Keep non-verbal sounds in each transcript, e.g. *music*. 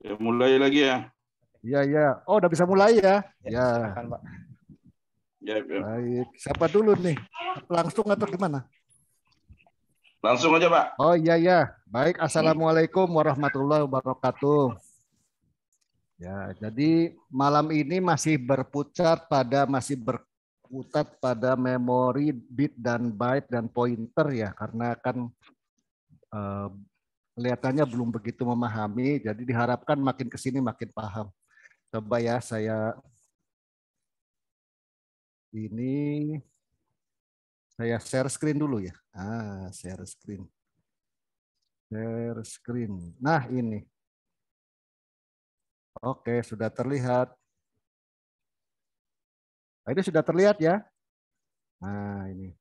Ya, mulai lagi ya. Iya, iya. Oh, udah bisa mulai ya? Iya. Ya. Ya. ya, ya. Baik. Siapa dulu nih? Langsung atau gimana? Langsung aja, Pak. Oh, iya, iya. Baik. Assalamualaikum warahmatullahi wabarakatuh. Ya, jadi malam ini masih berputar pada masih berputat pada memori bit dan byte dan pointer ya, karena kan uh, kelihatannya belum begitu memahami, jadi diharapkan makin ke sini makin paham. Coba ya saya ini saya share screen dulu ya. Ah, share screen. Share screen. Nah, ini. Oke, sudah terlihat. Nah, ini sudah terlihat ya. Nah, ini.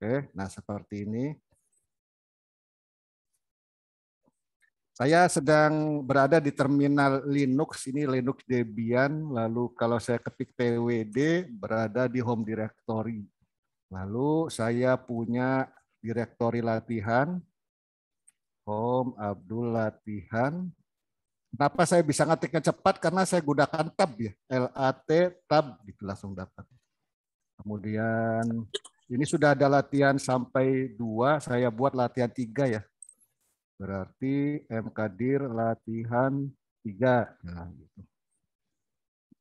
Oke, nah seperti ini. Saya sedang berada di terminal Linux, ini Linux Debian, lalu kalau saya ketik pwd berada di home directory. Lalu saya punya direktori latihan, home Abdul latihan. Kenapa saya bisa ngetiknya cepat? Karena saya gunakan tab ya, LAT tab, gitu langsung dapat. Kemudian ini sudah ada latihan sampai dua, saya buat latihan tiga ya. Berarti M Kadir latihan tiga. Nah, gitu.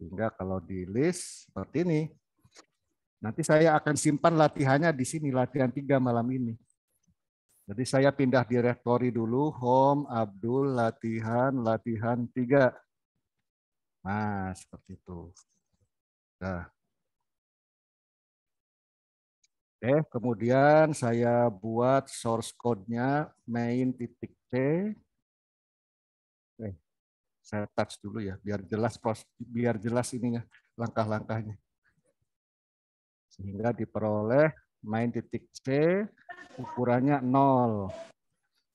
Sehingga kalau di list seperti ini, nanti saya akan simpan latihannya di sini, latihan tiga malam ini. Jadi saya pindah direktori dulu, home, Abdul, latihan, latihan tiga. Nah, seperti itu. Nah, Oke, kemudian saya buat source code-nya main titik C. Oke, eh, saya touch dulu ya, biar jelas biar jelas ininya langkah-langkahnya. Sehingga diperoleh main titik C ukurannya 0.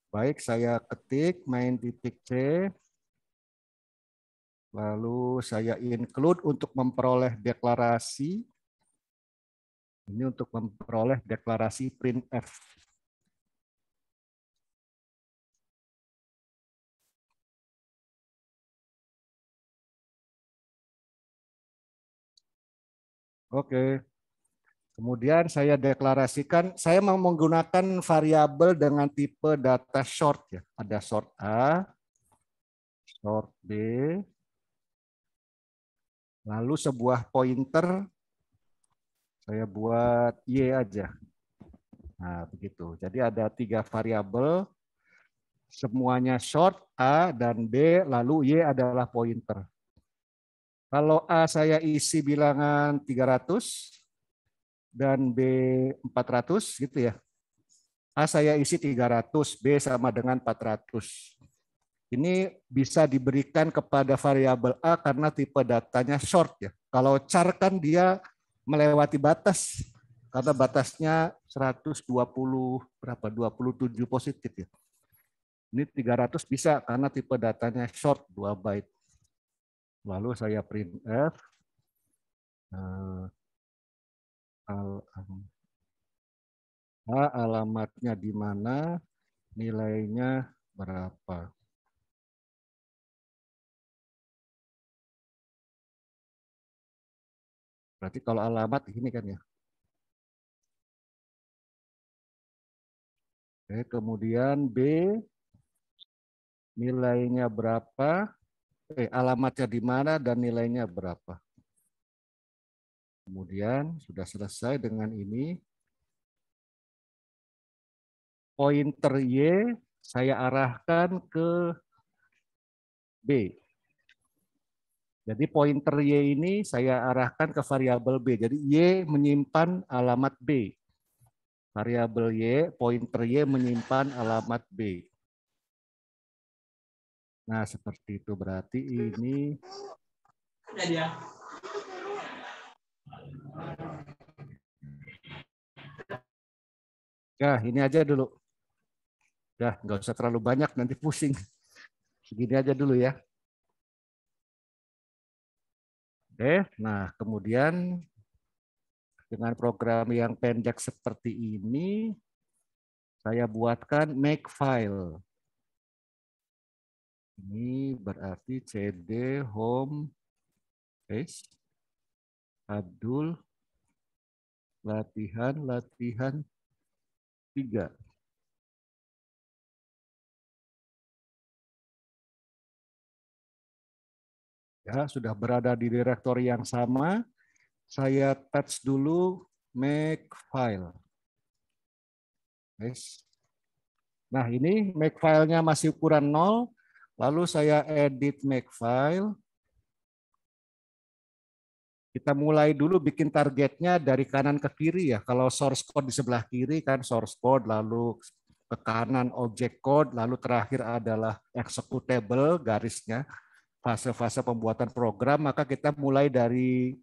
Baik, saya ketik main titik C. Lalu saya include untuk memperoleh deklarasi ini untuk memperoleh deklarasi print F. Oke. Kemudian saya deklarasikan, saya mau menggunakan variabel dengan tipe data short ya. Ada short A, short B, lalu sebuah pointer saya buat Y aja. Nah, begitu. Jadi ada tiga variabel, semuanya short A dan B, lalu Y adalah pointer. Kalau A saya isi bilangan 300 dan B 400 gitu ya. A saya isi 300, B sama dengan 400. Ini bisa diberikan kepada variabel A karena tipe datanya short ya. Kalau char kan dia melewati batas karena batasnya 120 berapa 27 positif ya. Ini 300 bisa karena tipe datanya short 2 byte. Lalu saya print F. Eh, alamatnya di mana, nilainya berapa. Berarti kalau alamat ini kan ya. Oke, kemudian B nilainya berapa? Eh, alamatnya di mana dan nilainya berapa? Kemudian sudah selesai dengan ini. Pointer Y saya arahkan ke B. Jadi pointer Y ini saya arahkan ke variabel B. Jadi Y menyimpan alamat B. Variabel Y, pointer Y menyimpan alamat B. Nah, seperti itu berarti ini ya. Nah, ini aja dulu. Dah, ya, nggak usah terlalu banyak nanti pusing. Segini aja dulu ya. Oke, nah kemudian dengan program yang pendek seperti ini, saya buatkan make file. Ini berarti cd home page Abdul latihan latihan tiga. ya sudah berada di direktori yang sama. Saya touch dulu make file. Guys. Nah ini make filenya masih ukuran nol Lalu saya edit make file. Kita mulai dulu bikin targetnya dari kanan ke kiri ya. Kalau source code di sebelah kiri kan source code lalu ke kanan object code lalu terakhir adalah executable garisnya fase-fase pembuatan program, maka kita mulai dari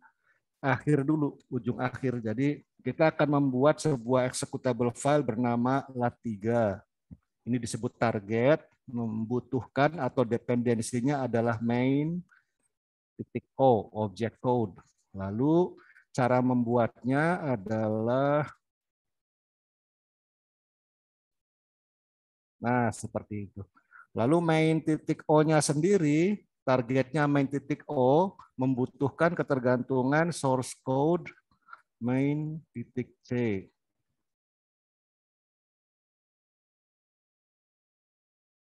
akhir dulu, ujung akhir. Jadi kita akan membuat sebuah executable file bernama LAT3. Ini disebut target, membutuhkan atau dependensinya adalah main titik O, object code. Lalu cara membuatnya adalah Nah, seperti itu. Lalu main titik O-nya sendiri targetnya main titik O membutuhkan ketergantungan source code main titik C.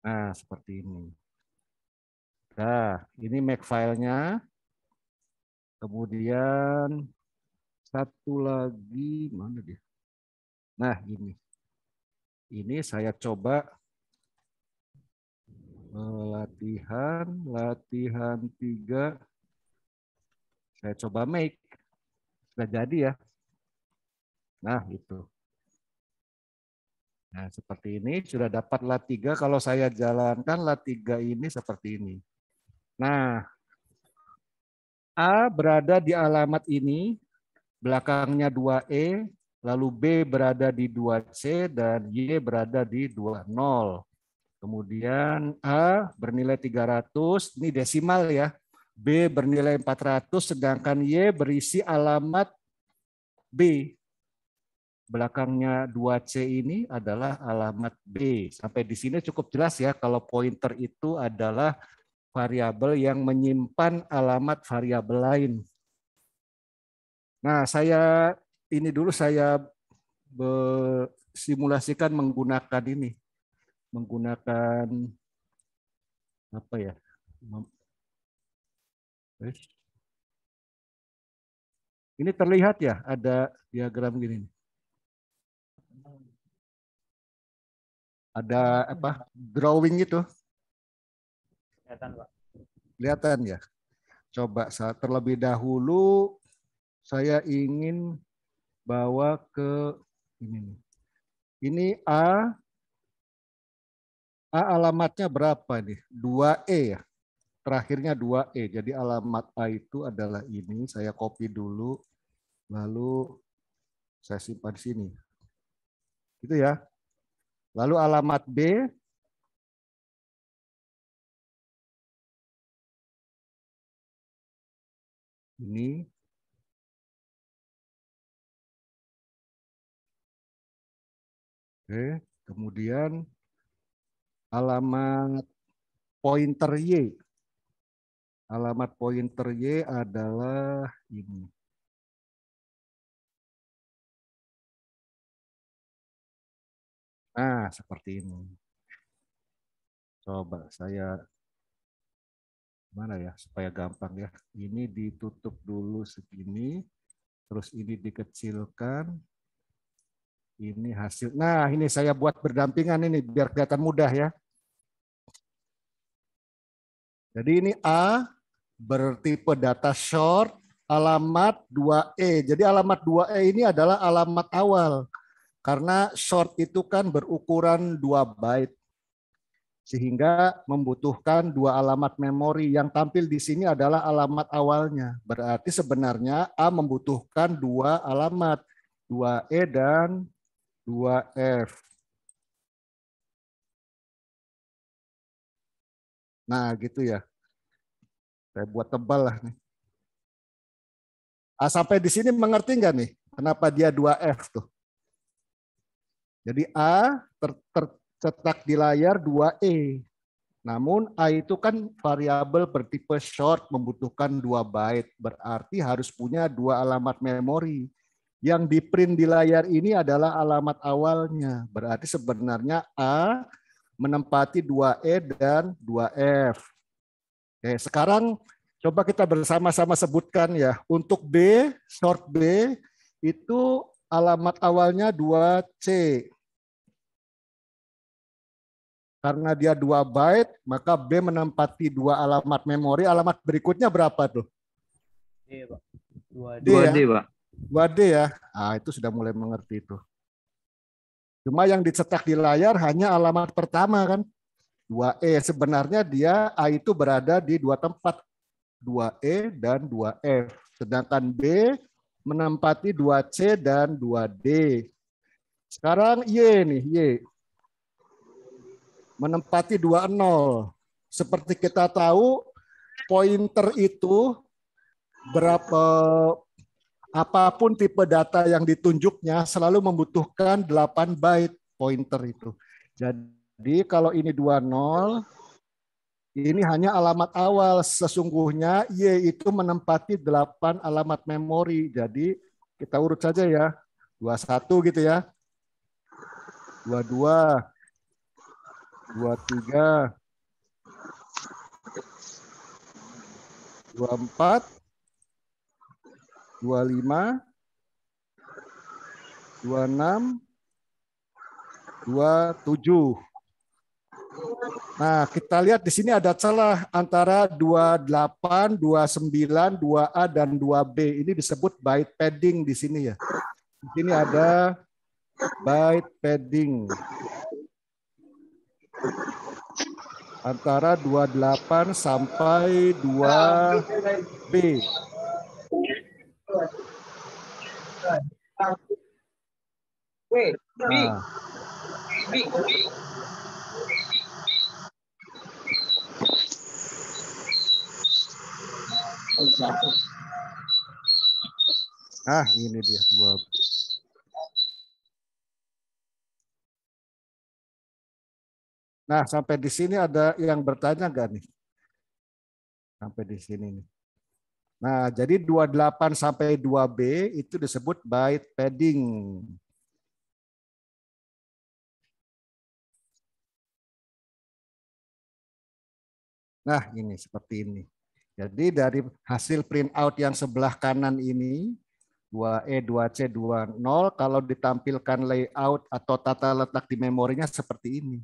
Nah, seperti ini. Nah, ini make filenya. Kemudian satu lagi, mana dia? Nah, ini. Ini saya coba Eh, latihan latihan tiga saya coba make sudah jadi ya nah itu nah seperti ini sudah dapat lat tiga kalau saya jalankan lat tiga ini seperti ini nah A berada di alamat ini belakangnya 2E lalu B berada di 2C dan Y berada di 20 Kemudian A bernilai 300, ini desimal ya. B bernilai 400, sedangkan Y berisi alamat B. Belakangnya 2C ini adalah alamat B. Sampai di sini cukup jelas ya kalau pointer itu adalah variabel yang menyimpan alamat variabel lain. Nah, saya ini dulu saya simulasikan menggunakan ini menggunakan apa ya? Eh. Ini terlihat ya ada diagram gini. Ada apa? Drawing itu. Kelihatan, Pak. Kelihatan ya. Coba saat terlebih dahulu saya ingin bawa ke ini Ini A A alamatnya berapa nih? 2E ya. Terakhirnya 2E. Jadi alamat A itu adalah ini. Saya copy dulu. Lalu saya simpan di sini. Gitu ya. Lalu alamat B ini Oke, kemudian Alamat pointer Y. Alamat pointer Y adalah ini. Nah, seperti ini. Coba saya mana ya supaya gampang ya. Ini ditutup dulu segini, terus ini dikecilkan. Ini hasil. Nah, ini saya buat berdampingan ini biar kelihatan mudah ya. Jadi ini A bertipe data short alamat 2E. Jadi alamat 2E ini adalah alamat awal. Karena short itu kan berukuran 2 byte. Sehingga membutuhkan dua alamat memori. Yang tampil di sini adalah alamat awalnya. Berarti sebenarnya A membutuhkan dua alamat. 2E dan 2F. Nah, gitu ya. Saya buat tebal lah nih. Ah, sampai di sini mengerti nggak nih? Kenapa dia 2F tuh? Jadi A ter tercetak di layar 2E. Namun A itu kan variabel bertipe short membutuhkan dua byte, berarti harus punya dua alamat memori. Yang di print di layar ini adalah alamat awalnya, berarti sebenarnya A menempati 2E dan 2F. Oke, sekarang coba kita bersama-sama sebutkan ya. Untuk B, short B, itu alamat awalnya 2C. Karena dia 2 byte, maka B menempati dua alamat memori. Alamat berikutnya berapa tuh? D, Pak. 2D, 2D ya? Pak. 2D ya. Ah, itu sudah mulai mengerti itu. Cuma yang dicetak di layar hanya alamat pertama kan. 2E sebenarnya dia A itu berada di dua tempat 2E dan 2F. Sedangkan B menempati 2C dan 2D. Sekarang Y nih, Y. Menempati 20. Seperti kita tahu, pointer itu berapa apapun tipe data yang ditunjuknya selalu membutuhkan 8 byte pointer itu. Jadi kalau ini 20, ini hanya alamat awal. Sesungguhnya Y itu menempati 8 alamat memori. Jadi kita urut saja ya. 21 gitu ya. 22 23 24 25, 26, 27. Nah, kita lihat di sini ada celah antara 28, 29, 2A, dan 2B. Ini disebut byte padding di sini ya. Di sini ada byte padding. Antara 28 sampai 2B. Ah, ini dia dua. Nah, sampai di sini ada yang bertanya gak nih? Sampai di sini nih. Nah, jadi 28 sampai 2B itu disebut byte padding. Nah, ini seperti ini. Jadi dari hasil printout yang sebelah kanan ini, 2E, 2C, 20, kalau ditampilkan layout atau tata letak di memorinya seperti ini.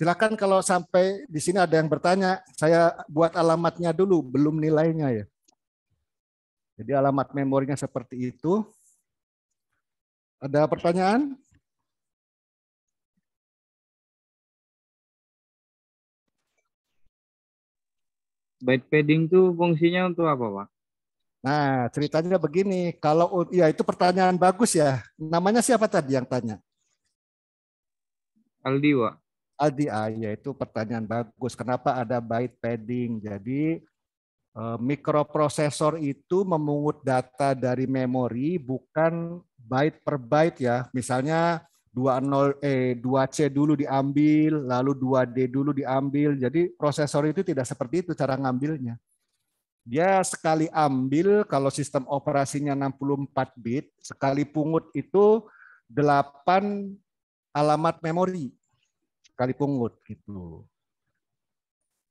Silakan kalau sampai di sini ada yang bertanya, saya buat alamatnya dulu, belum nilainya ya. Jadi alamat memorinya seperti itu. Ada pertanyaan? Byte padding itu fungsinya untuk apa, Pak? Nah, ceritanya begini. Kalau ya itu pertanyaan bagus ya. Namanya siapa tadi yang tanya? Aldi, Pak. A, ah, yaitu pertanyaan bagus. Kenapa ada byte padding? Jadi eh, mikroprosesor itu memungut data dari memori bukan byte per byte ya. Misalnya 20 eh 2C dulu diambil, lalu 2D dulu diambil. Jadi prosesor itu tidak seperti itu cara ngambilnya. Dia sekali ambil kalau sistem operasinya 64 bit, sekali pungut itu 8 alamat memori kali pungut gitu.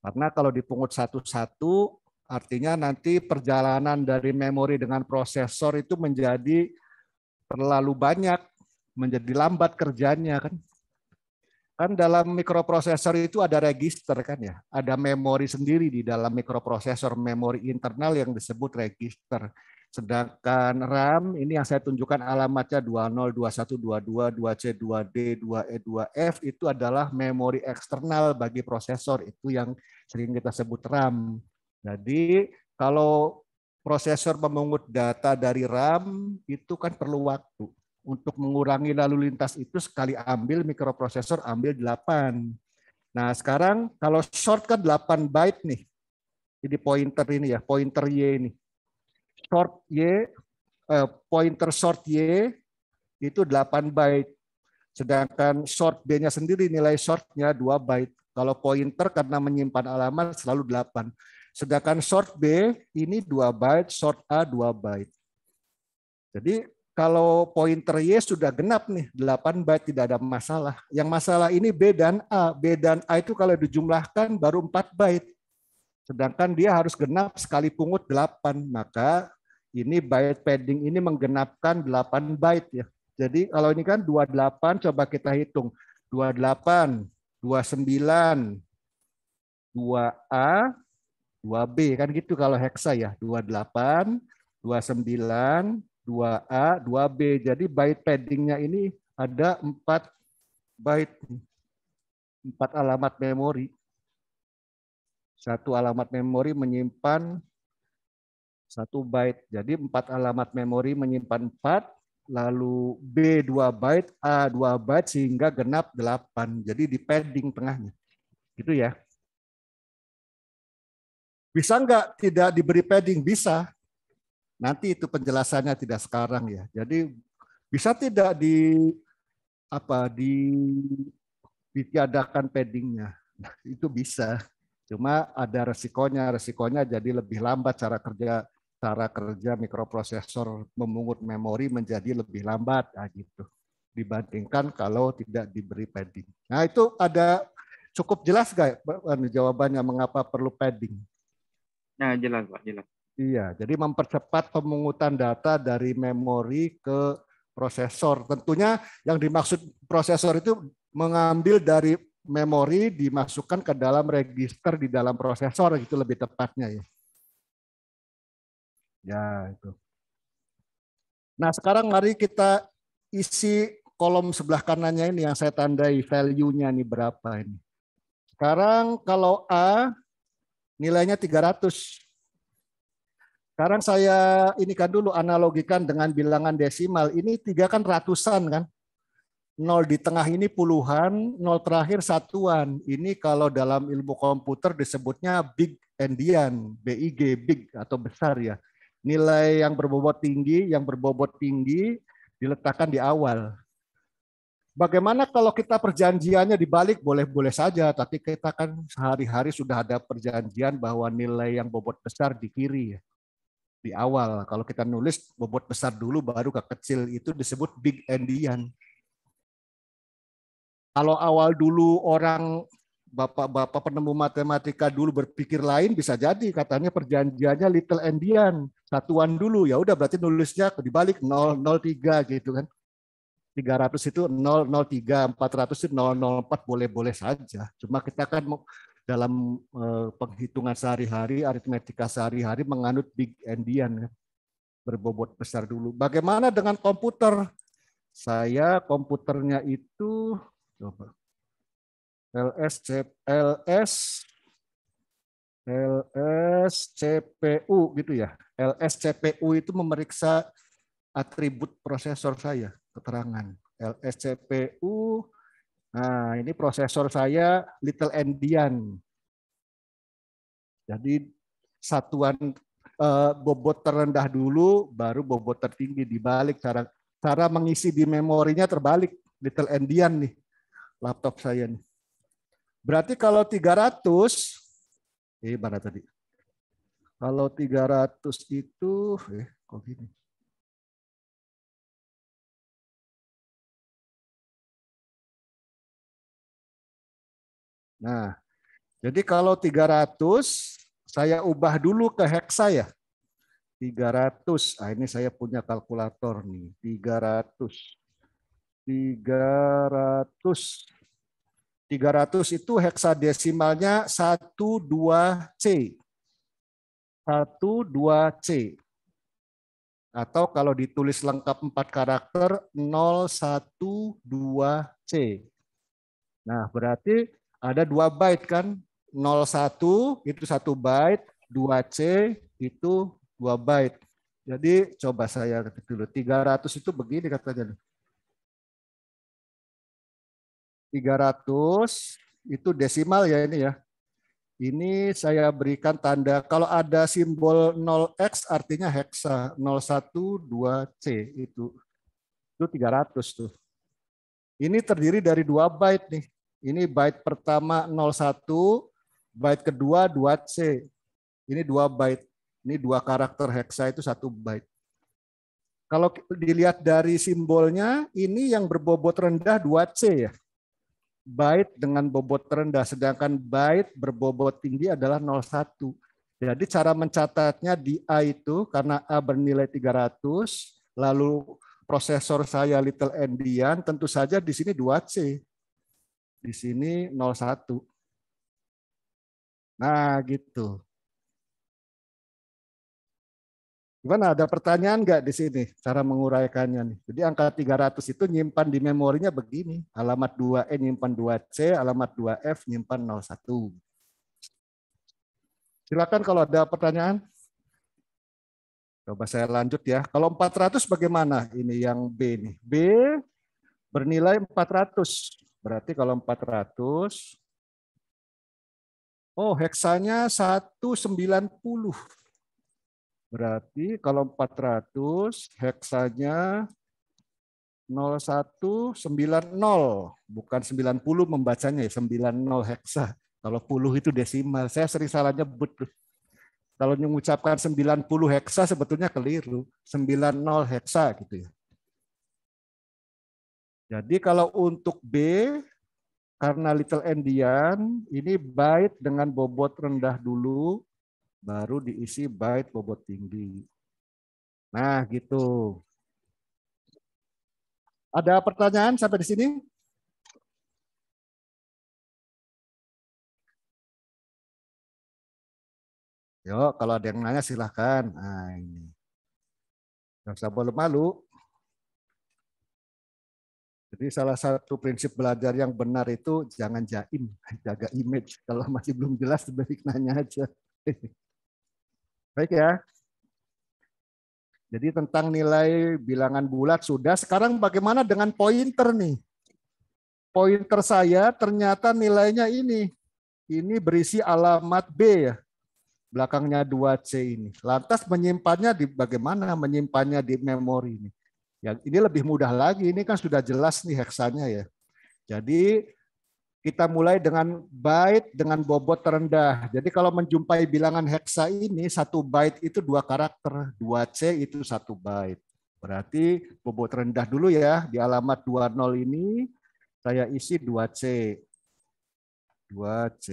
Karena kalau dipungut satu-satu artinya nanti perjalanan dari memori dengan prosesor itu menjadi terlalu banyak, menjadi lambat kerjanya kan. Kan dalam mikroprosesor itu ada register kan ya, ada memori sendiri di dalam mikroprosesor, memori internal yang disebut register. Sedangkan RAM ini yang saya tunjukkan alamatnya 202122 c 2 d 2 e 2 f itu adalah memori eksternal bagi prosesor. Itu yang sering kita sebut RAM. Jadi kalau prosesor memungut data dari RAM itu kan perlu waktu. Untuk mengurangi lalu lintas itu sekali ambil mikroprosesor ambil 8. Nah sekarang kalau short kan 8 byte nih. Jadi pointer ini ya, pointer Y ini short Y, uh, pointer short Y itu 8 byte. Sedangkan short B-nya sendiri nilai shortnya 2 byte. Kalau pointer karena menyimpan alamat selalu 8. Sedangkan short B ini 2 byte, short A 2 byte. Jadi kalau pointer Y sudah genap nih, 8 byte tidak ada masalah. Yang masalah ini B dan A. B dan A itu kalau dijumlahkan baru 4 byte. Sedangkan dia harus genap sekali pungut 8. Maka ini byte padding ini menggenapkan 8 byte ya. Jadi kalau ini kan 28 coba kita hitung. 28, 29, 2A, 2B kan gitu kalau heksa ya. 28, 29, 2A, 2B. Jadi byte paddingnya ini ada 4 byte 4 alamat memori. Satu alamat memori menyimpan satu byte. Jadi empat alamat memori menyimpan empat, lalu B dua byte, A dua byte sehingga genap delapan Jadi di padding tengahnya. Gitu ya. Bisa nggak tidak diberi padding? Bisa. Nanti itu penjelasannya tidak sekarang ya. Jadi bisa tidak di apa di ditiadakan paddingnya? Nah, itu bisa. Cuma ada resikonya, resikonya jadi lebih lambat cara kerja cara kerja mikroprosesor memungut memori menjadi lebih lambat nah gitu dibandingkan kalau tidak diberi padding. Nah itu ada cukup jelas gak anu, jawabannya mengapa perlu padding? Nah jelas pak jelas. Iya, jadi mempercepat pemungutan data dari memori ke prosesor. Tentunya yang dimaksud prosesor itu mengambil dari memori dimasukkan ke dalam register di dalam prosesor gitu lebih tepatnya ya. Ya itu. Nah sekarang mari kita isi kolom sebelah kanannya ini yang saya tandai value-nya ini berapa ini. Sekarang kalau A nilainya 300. Sekarang saya ini kan dulu analogikan dengan bilangan desimal. Ini tiga kan ratusan kan nol di tengah ini puluhan, nol terakhir satuan. Ini kalau dalam ilmu komputer disebutnya big endian, BIG, big atau besar ya. Nilai yang berbobot tinggi, yang berbobot tinggi diletakkan di awal. Bagaimana kalau kita perjanjiannya dibalik boleh-boleh saja, tapi kita kan sehari-hari sudah ada perjanjian bahwa nilai yang bobot besar di kiri Di awal, kalau kita nulis bobot besar dulu baru ke kecil itu disebut big endian. Kalau awal dulu orang bapak-bapak penemu matematika dulu berpikir lain bisa jadi katanya perjanjiannya little endian satuan dulu ya udah berarti nulisnya dibalik 003 gitu kan 300 itu 003 400 itu 004 boleh-boleh saja cuma kita kan dalam eh, penghitungan sehari-hari aritmetika sehari-hari menganut big endian kan? berbobot besar dulu bagaimana dengan komputer saya komputernya itu Coba. LS cpu gitu ya. LSCPU itu memeriksa atribut prosesor saya, keterangan. LSCPU Nah, ini prosesor saya Little Endian. Jadi satuan eh, bobot terendah dulu, baru bobot tertinggi dibalik cara cara mengisi di memorinya terbalik Little Endian nih laptop saya nih. Berarti kalau 300, eh mana tadi? Kalau 300 itu, eh kok gini? Nah, jadi kalau 300, saya ubah dulu ke heksa ya. 300, Ah ini saya punya kalkulator nih, 300. 300 300 itu heksadesimalnya 12C. 12C. Atau kalau ditulis lengkap 4 karakter 012C. Nah, berarti ada 2 byte kan? 01 itu 1 byte, 2C itu 2 byte. Jadi coba saya ketik dulu. 300 itu begini katanya. 300 itu desimal ya ini ya. Ini saya berikan tanda kalau ada simbol 0x artinya heksa 012C itu. Itu 300 tuh. Ini terdiri dari dua byte nih. Ini byte pertama 01, byte kedua 2C. Ini dua byte. Ini dua karakter heksa itu satu byte. Kalau dilihat dari simbolnya, ini yang berbobot rendah 2C ya byte dengan bobot rendah, sedangkan byte berbobot tinggi adalah 01. Jadi cara mencatatnya di A itu karena A bernilai 300, lalu prosesor saya little endian, tentu saja di sini 2C. Di sini 01. Nah, gitu. Gimana ada pertanyaan nggak di sini cara menguraikannya nih? Jadi angka 300 itu nyimpan di memorinya begini, alamat 2E nyimpan 2C, alamat 2F nyimpan 01. Silakan kalau ada pertanyaan. Coba saya lanjut ya. Kalau 400 bagaimana? Ini yang B nih. B bernilai 400. Berarti kalau 400 Oh, heksanya 190. Berarti kalau 400 heksanya 0190 bukan 90 membacanya ya 90 heksa. Kalau puluh itu desimal. Saya sering salah nyebut. Kalau mengucapkan 90 heksa sebetulnya keliru. 90 heksa gitu ya. Jadi kalau untuk B karena little endian ini byte dengan bobot rendah dulu baru diisi byte bobot tinggi. Nah, gitu. Ada pertanyaan sampai di sini? Yuk, kalau ada yang nanya silahkan. Nah, ini. Gak usah malu-malu. Jadi salah satu prinsip belajar yang benar itu jangan jaim, *laughs* jaga image. Kalau masih belum jelas, lebih nanya aja. *laughs* Baik ya. Jadi tentang nilai bilangan bulat sudah. Sekarang bagaimana dengan pointer nih? Pointer saya ternyata nilainya ini. Ini berisi alamat B ya. Belakangnya 2C ini. Lantas menyimpannya di bagaimana menyimpannya di memori ini? Ya, ini lebih mudah lagi. Ini kan sudah jelas nih heksanya ya. Jadi kita mulai dengan byte dengan bobot terendah. Jadi kalau menjumpai bilangan heksa ini satu byte itu dua karakter, dua c itu satu byte. Berarti bobot rendah dulu ya di alamat 20 ini saya isi 2C. 2C.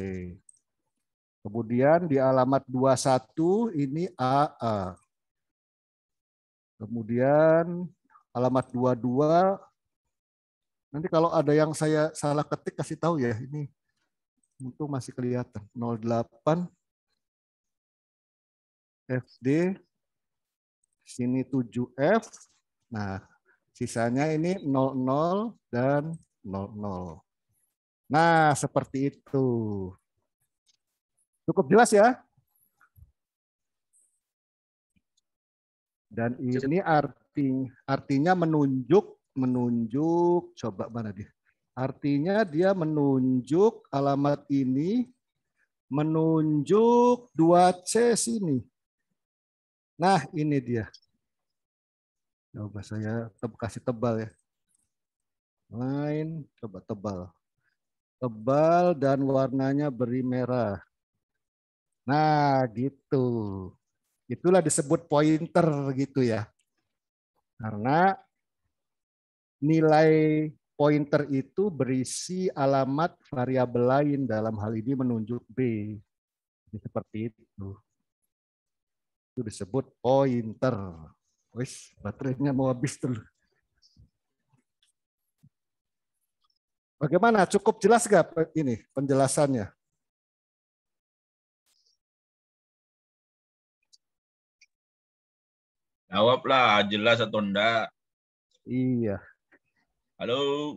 Kemudian di alamat 21 ini AA. Kemudian alamat 22 Nanti kalau ada yang saya salah ketik kasih tahu ya. Ini untung masih kelihatan 08 FD sini 7F. Nah, sisanya ini 00 dan 00. Nah, seperti itu. Cukup jelas ya? Dan ini arti, artinya menunjuk menunjuk coba mana dia? Artinya dia menunjuk alamat ini menunjuk 2C sini. Nah, ini dia. Coba saya te kasih tebal ya. Lain, coba tebal. Tebal dan warnanya beri merah. Nah, gitu. Itulah disebut pointer gitu ya. Karena nilai pointer itu berisi alamat variabel lain dalam hal ini menunjuk B. Jadi seperti itu. Itu disebut pointer. Wis, baterainya mau habis dulu. Bagaimana? Cukup jelas nggak ini penjelasannya? Jawablah jelas atau enggak. Iya. Halo.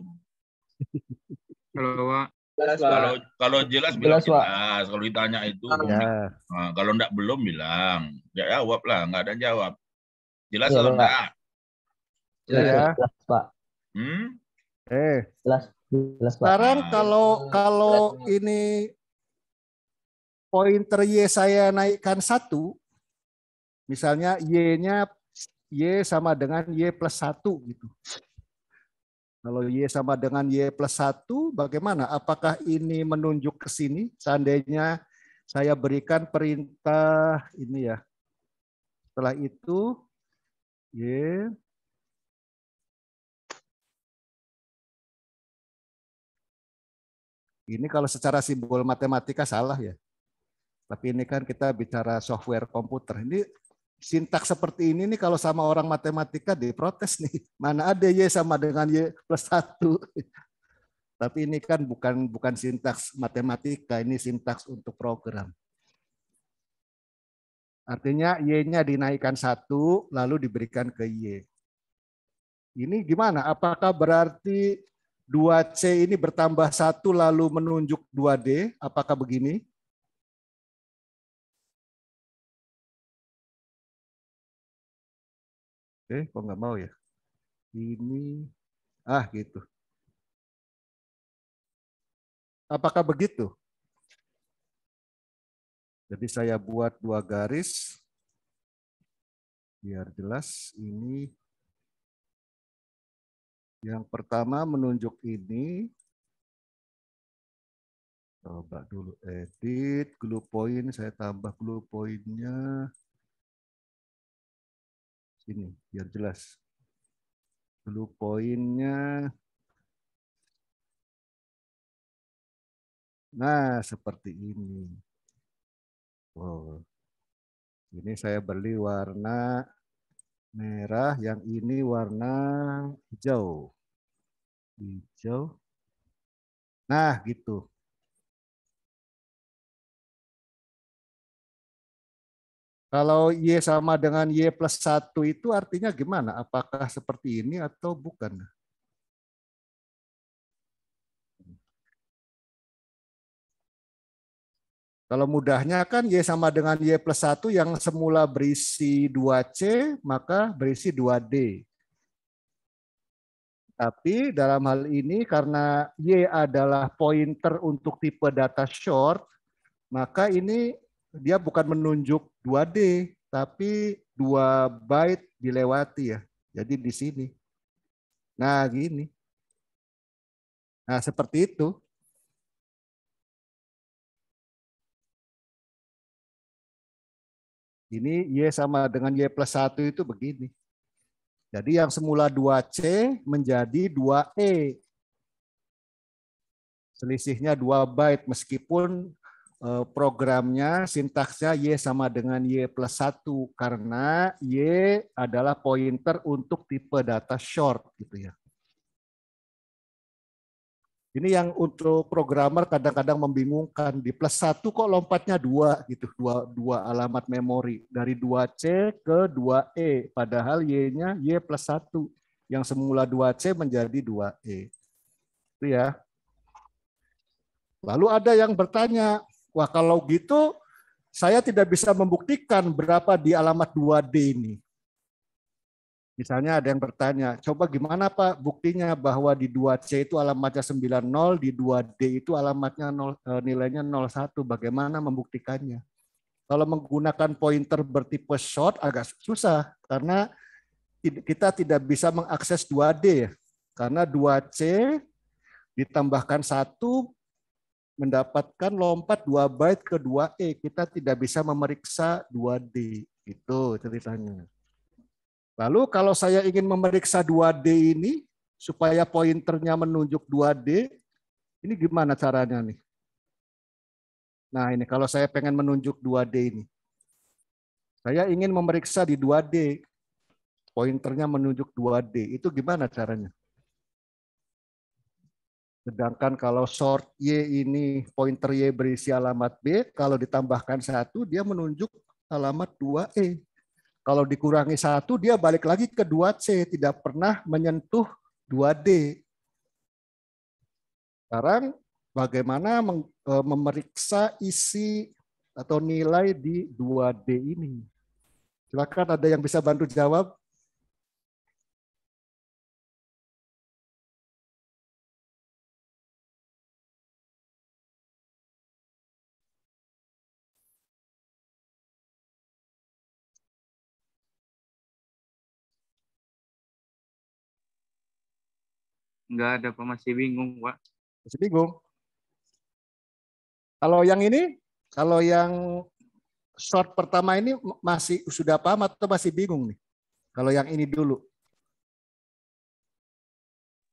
Halo, Pak. Jelas, kalau kalau jelas, jelas bilang jelas, kalau ditanya itu ah. ya. nah, kalau enggak belum bilang ya jawab lah nggak ada jawab jelas ya, atau enggak jelas, ya. jelas pak hmm? eh jelas jelas sekarang nah. kalau kalau ini pointer y saya naikkan satu misalnya y-nya y sama dengan y plus satu gitu kalau Y sama dengan Y plus 1, bagaimana? Apakah ini menunjuk ke sini? Seandainya saya berikan perintah ini ya. Setelah itu, Y Ini kalau secara simbol matematika salah ya. Tapi ini kan kita bicara software komputer. Ini sintak seperti ini nih kalau sama orang matematika diprotes nih. Mana ada Y sama dengan Y plus satu. Tapi ini kan bukan bukan sintaks matematika, ini sintaks untuk program. Artinya Y-nya dinaikkan satu, lalu diberikan ke Y. Ini gimana? Apakah berarti 2C ini bertambah satu lalu menunjuk 2D? Apakah begini? Eh, kok nggak mau ya? Ini, ah gitu. Apakah begitu? Jadi saya buat dua garis biar jelas ini yang pertama menunjuk ini coba dulu edit glue point saya tambah glue pointnya ini biar jelas. Dulu poinnya. Nah, seperti ini. Wow. Ini saya beli warna merah, yang ini warna hijau. Hijau. Nah, gitu. Kalau Y sama dengan Y plus 1 itu artinya gimana? Apakah seperti ini atau bukan? Kalau mudahnya kan Y sama dengan Y plus 1 yang semula berisi 2C, maka berisi 2D. Tapi dalam hal ini karena Y adalah pointer untuk tipe data short, maka ini dia bukan menunjuk 2D, tapi dua byte dilewati ya. Jadi di sini. Nah, gini. Nah, seperti itu. Ini Y sama dengan Y plus 1 itu begini. Jadi yang semula 2C menjadi 2E. Selisihnya 2 byte meskipun Eh, programnya sintaksnya Y sama dengan Y plus satu karena Y adalah pointer untuk tipe data short gitu ya. Ini yang untuk programmer kadang-kadang membingungkan di plus satu kok lompatnya dua gitu dua dua alamat memori dari 2C ke 2E padahal Y-nya Y plus satu yang semula 2C menjadi 2E. Itu ya. Lalu ada yang bertanya, Wah kalau gitu saya tidak bisa membuktikan berapa di alamat 2D ini. Misalnya ada yang bertanya, coba gimana Pak buktinya bahwa di 2C itu alamatnya 90, di 2D itu alamatnya 0, e, nilainya 01, bagaimana membuktikannya? Kalau menggunakan pointer bertipe short agak susah karena kita tidak bisa mengakses 2D Karena 2C ditambahkan 1 mendapatkan lompat 2 byte ke 2E. Kita tidak bisa memeriksa 2D. Itu ceritanya. Lalu kalau saya ingin memeriksa 2D ini, supaya pointernya menunjuk 2D, ini gimana caranya nih? Nah ini kalau saya pengen menunjuk 2D ini. Saya ingin memeriksa di 2D. Pointernya menunjuk 2D. Itu gimana caranya? Sedangkan kalau short Y ini pointer Y berisi alamat B, kalau ditambahkan satu dia menunjuk alamat 2E. Kalau dikurangi satu dia balik lagi ke 2C, tidak pernah menyentuh 2D. Sekarang bagaimana e, memeriksa isi atau nilai di 2D ini? Silakan ada yang bisa bantu jawab. Enggak ada Pak, masih bingung Pak. Masih bingung? Kalau yang ini, kalau yang short pertama ini masih sudah paham atau masih bingung nih? Kalau yang ini dulu.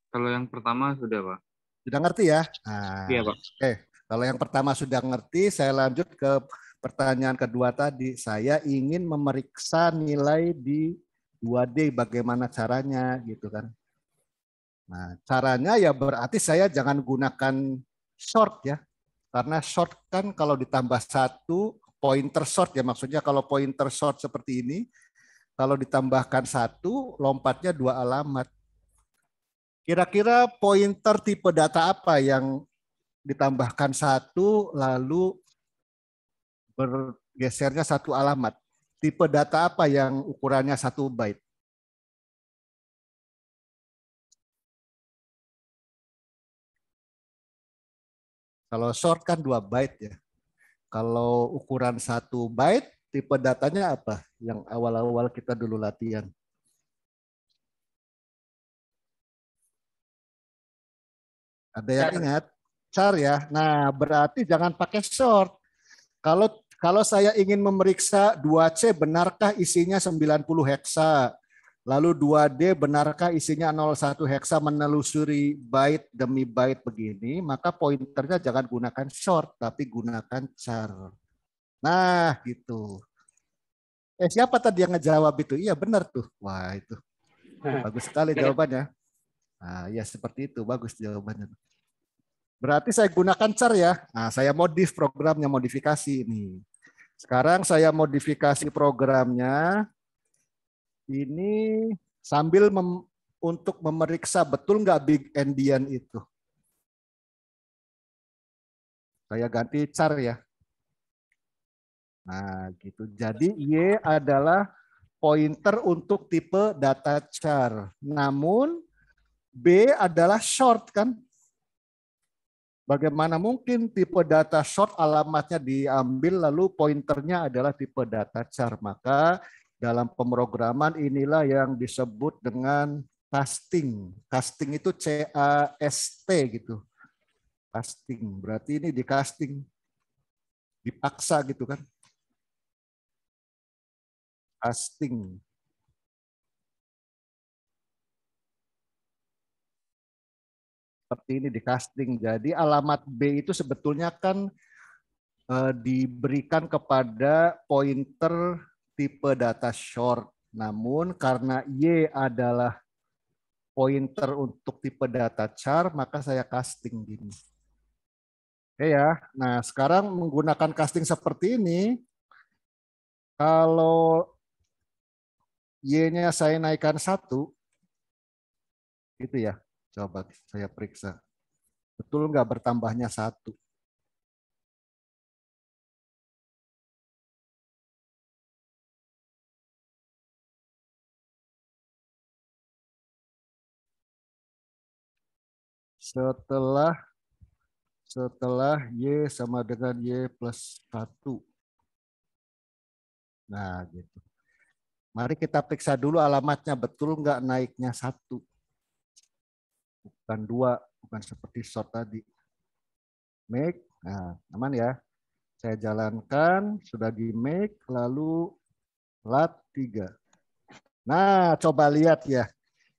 Kalau yang pertama sudah Pak. Sudah ngerti ya? Nah, iya Pak. eh Kalau yang pertama sudah ngerti, saya lanjut ke pertanyaan kedua tadi. Saya ingin memeriksa nilai di 2D bagaimana caranya gitu kan. Nah, caranya ya berarti saya jangan gunakan short ya. Karena short kan kalau ditambah satu pointer short ya maksudnya kalau pointer short seperti ini kalau ditambahkan satu lompatnya dua alamat. Kira-kira pointer tipe data apa yang ditambahkan satu lalu bergesernya satu alamat? Tipe data apa yang ukurannya satu byte? Kalau short kan dua byte ya. Kalau ukuran satu byte, tipe datanya apa? Yang awal-awal kita dulu latihan. Ada yang ingat? Char ya. Nah, berarti jangan pakai short. Kalau kalau saya ingin memeriksa 2C benarkah isinya 90 heksa? Lalu 2D benarkah isinya 01 heksa menelusuri byte demi byte begini, maka pointernya jangan gunakan short tapi gunakan char. Nah, gitu. Eh siapa tadi yang ngejawab itu? Iya benar tuh. Wah, itu. Bagus sekali jawabannya. Nah, ya seperti itu, bagus jawabannya. Berarti saya gunakan char ya. Nah, saya modif programnya modifikasi ini. Sekarang saya modifikasi programnya ini sambil mem, untuk memeriksa betul nggak big endian itu. Saya ganti char ya. Nah, gitu. Jadi Y adalah pointer untuk tipe data char. Namun B adalah short kan? Bagaimana mungkin tipe data short alamatnya diambil lalu pointernya adalah tipe data char. Maka dalam pemrograman inilah yang disebut dengan casting. Casting itu C A S T gitu. Casting berarti ini di casting dipaksa gitu kan. Casting. Seperti ini di casting. Jadi alamat B itu sebetulnya kan eh, diberikan kepada pointer tipe data short. Namun karena Y adalah pointer untuk tipe data char, maka saya casting gini. Oke ya. Nah, sekarang menggunakan casting seperti ini, kalau Y-nya saya naikkan satu, itu ya. Coba saya periksa. Betul nggak bertambahnya satu? setelah setelah Y sama dengan Y plus satu, Nah, gitu. Mari kita periksa dulu alamatnya. Betul nggak naiknya satu? Bukan dua, bukan seperti short tadi. Make, nah, aman ya. Saya jalankan, sudah di make, lalu lat 3. Nah, coba lihat ya.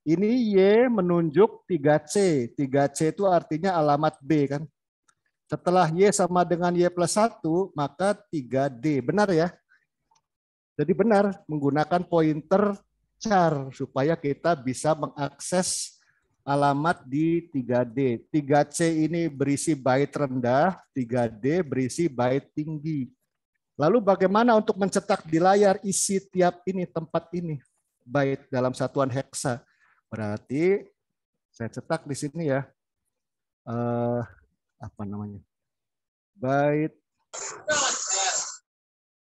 Ini Y menunjuk 3C. 3C itu artinya alamat B kan. Setelah Y sama dengan Y plus 1, maka 3D. Benar ya? Jadi benar, menggunakan pointer char supaya kita bisa mengakses alamat di 3D. 3C ini berisi byte rendah, 3D berisi byte tinggi. Lalu bagaimana untuk mencetak di layar isi tiap ini, tempat ini, byte dalam satuan heksa. Berarti saya cetak di sini ya. Eh, apa namanya? Bait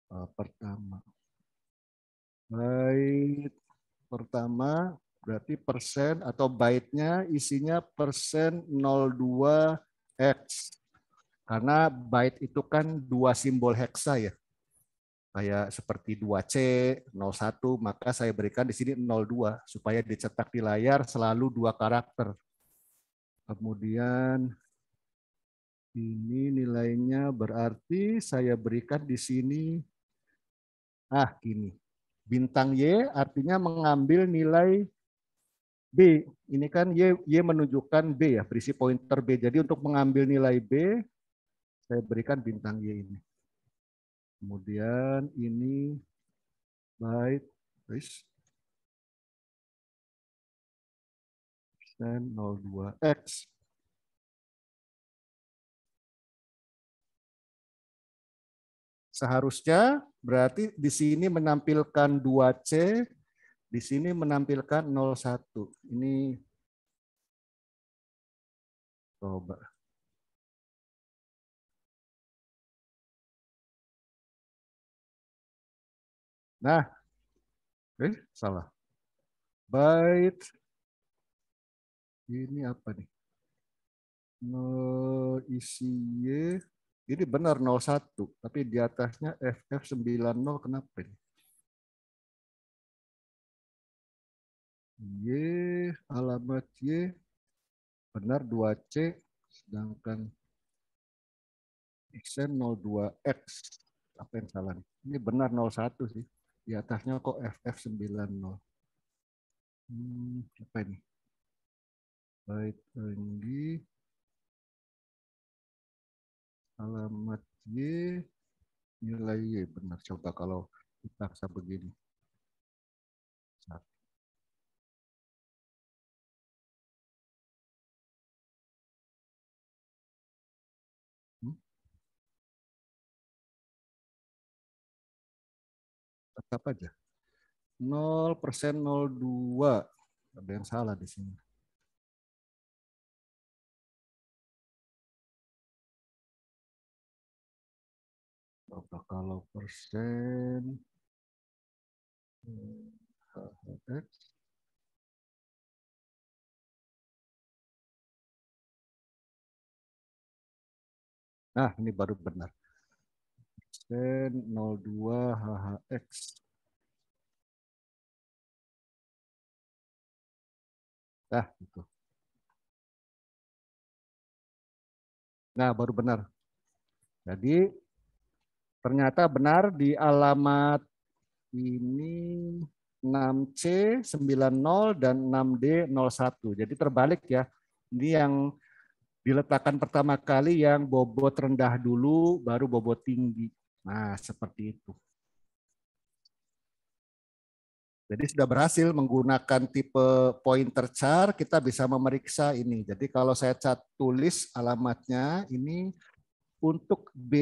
eh, pertama. Bait pertama berarti persen atau baitnya isinya persen 02 X. Karena byte itu kan dua simbol heksa ya kayak seperti 2C, 01, maka saya berikan di sini 02 supaya dicetak di layar selalu dua karakter. Kemudian ini nilainya berarti saya berikan di sini ah gini. Bintang Y artinya mengambil nilai B. Ini kan Y, y menunjukkan B ya, berisi pointer B. Jadi untuk mengambil nilai B, saya berikan bintang Y ini. Kemudian ini bait guys. Persen 02x. Seharusnya berarti di sini menampilkan 2C, di sini menampilkan 01. Ini coba. Oh, Nah, eh salah. Byte ini apa nih? No, isi Y. Ini benar 01, tapi di atasnya FF90 kenapa ini? Y, alamat Y, benar 2C, sedangkan XN 02X. Apa yang salah nih? Ini benar 01 sih. Di atasnya kok FF90. Hmm, apa ini? Baik tinggi, Alamat Y. Nilai Y. Benar. Coba kalau dipaksa begini. apa aja? 0 persen 02. Ada yang salah di sini. Bapak kalau persen Nah, ini baru benar absen 02 HHX. Nah, itu. Nah, baru benar. Jadi ternyata benar di alamat ini 6C 90 dan 6D 01. Jadi terbalik ya. Ini yang diletakkan pertama kali yang bobot rendah dulu baru bobot tinggi. Nah, seperti itu. Jadi sudah berhasil menggunakan tipe pointer char, kita bisa memeriksa ini. Jadi kalau saya cat tulis alamatnya ini untuk B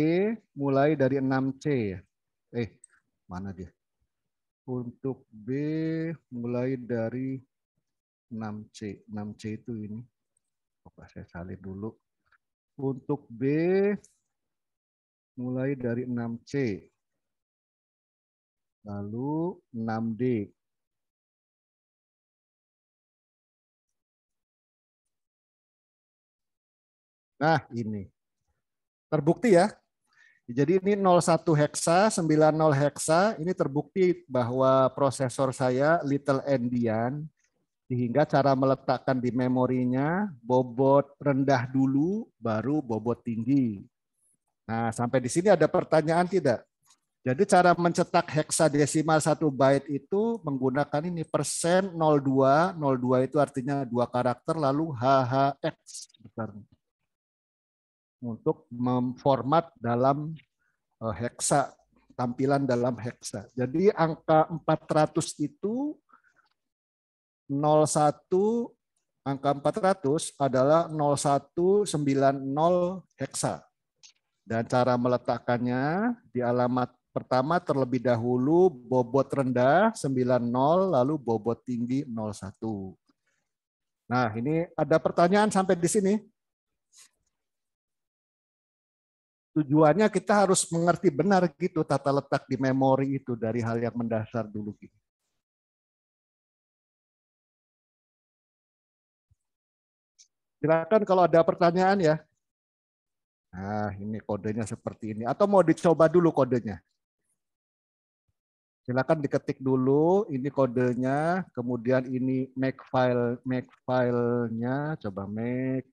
mulai dari 6C ya. Eh, mana dia? Untuk B mulai dari 6C. 6C itu ini. Coba saya salin dulu. Untuk B mulai dari 6C, lalu 6D. Nah, ini. Terbukti ya. Jadi ini 01 heksa, 90 heksa, ini terbukti bahwa prosesor saya little endian sehingga cara meletakkan di memorinya bobot rendah dulu baru bobot tinggi. Nah, sampai di sini ada pertanyaan tidak? Jadi cara mencetak heksadesimal satu byte itu menggunakan ini persen 02, 02 itu artinya dua karakter lalu HHX bentar. Untuk memformat dalam eh, heksa, tampilan dalam heksa. Jadi angka 400 itu 01 angka 400 adalah 0190 heksa. Dan cara meletakkannya di alamat pertama terlebih dahulu bobot rendah 90 lalu bobot tinggi 01. Nah, ini ada pertanyaan sampai di sini. Tujuannya kita harus mengerti benar gitu tata letak di memori itu dari hal yang mendasar dulu gitu. Silakan kalau ada pertanyaan ya. Nah, ini kodenya seperti ini. Atau mau dicoba dulu kodenya? Silakan diketik dulu. Ini kodenya. Kemudian ini make file, make filenya. Coba make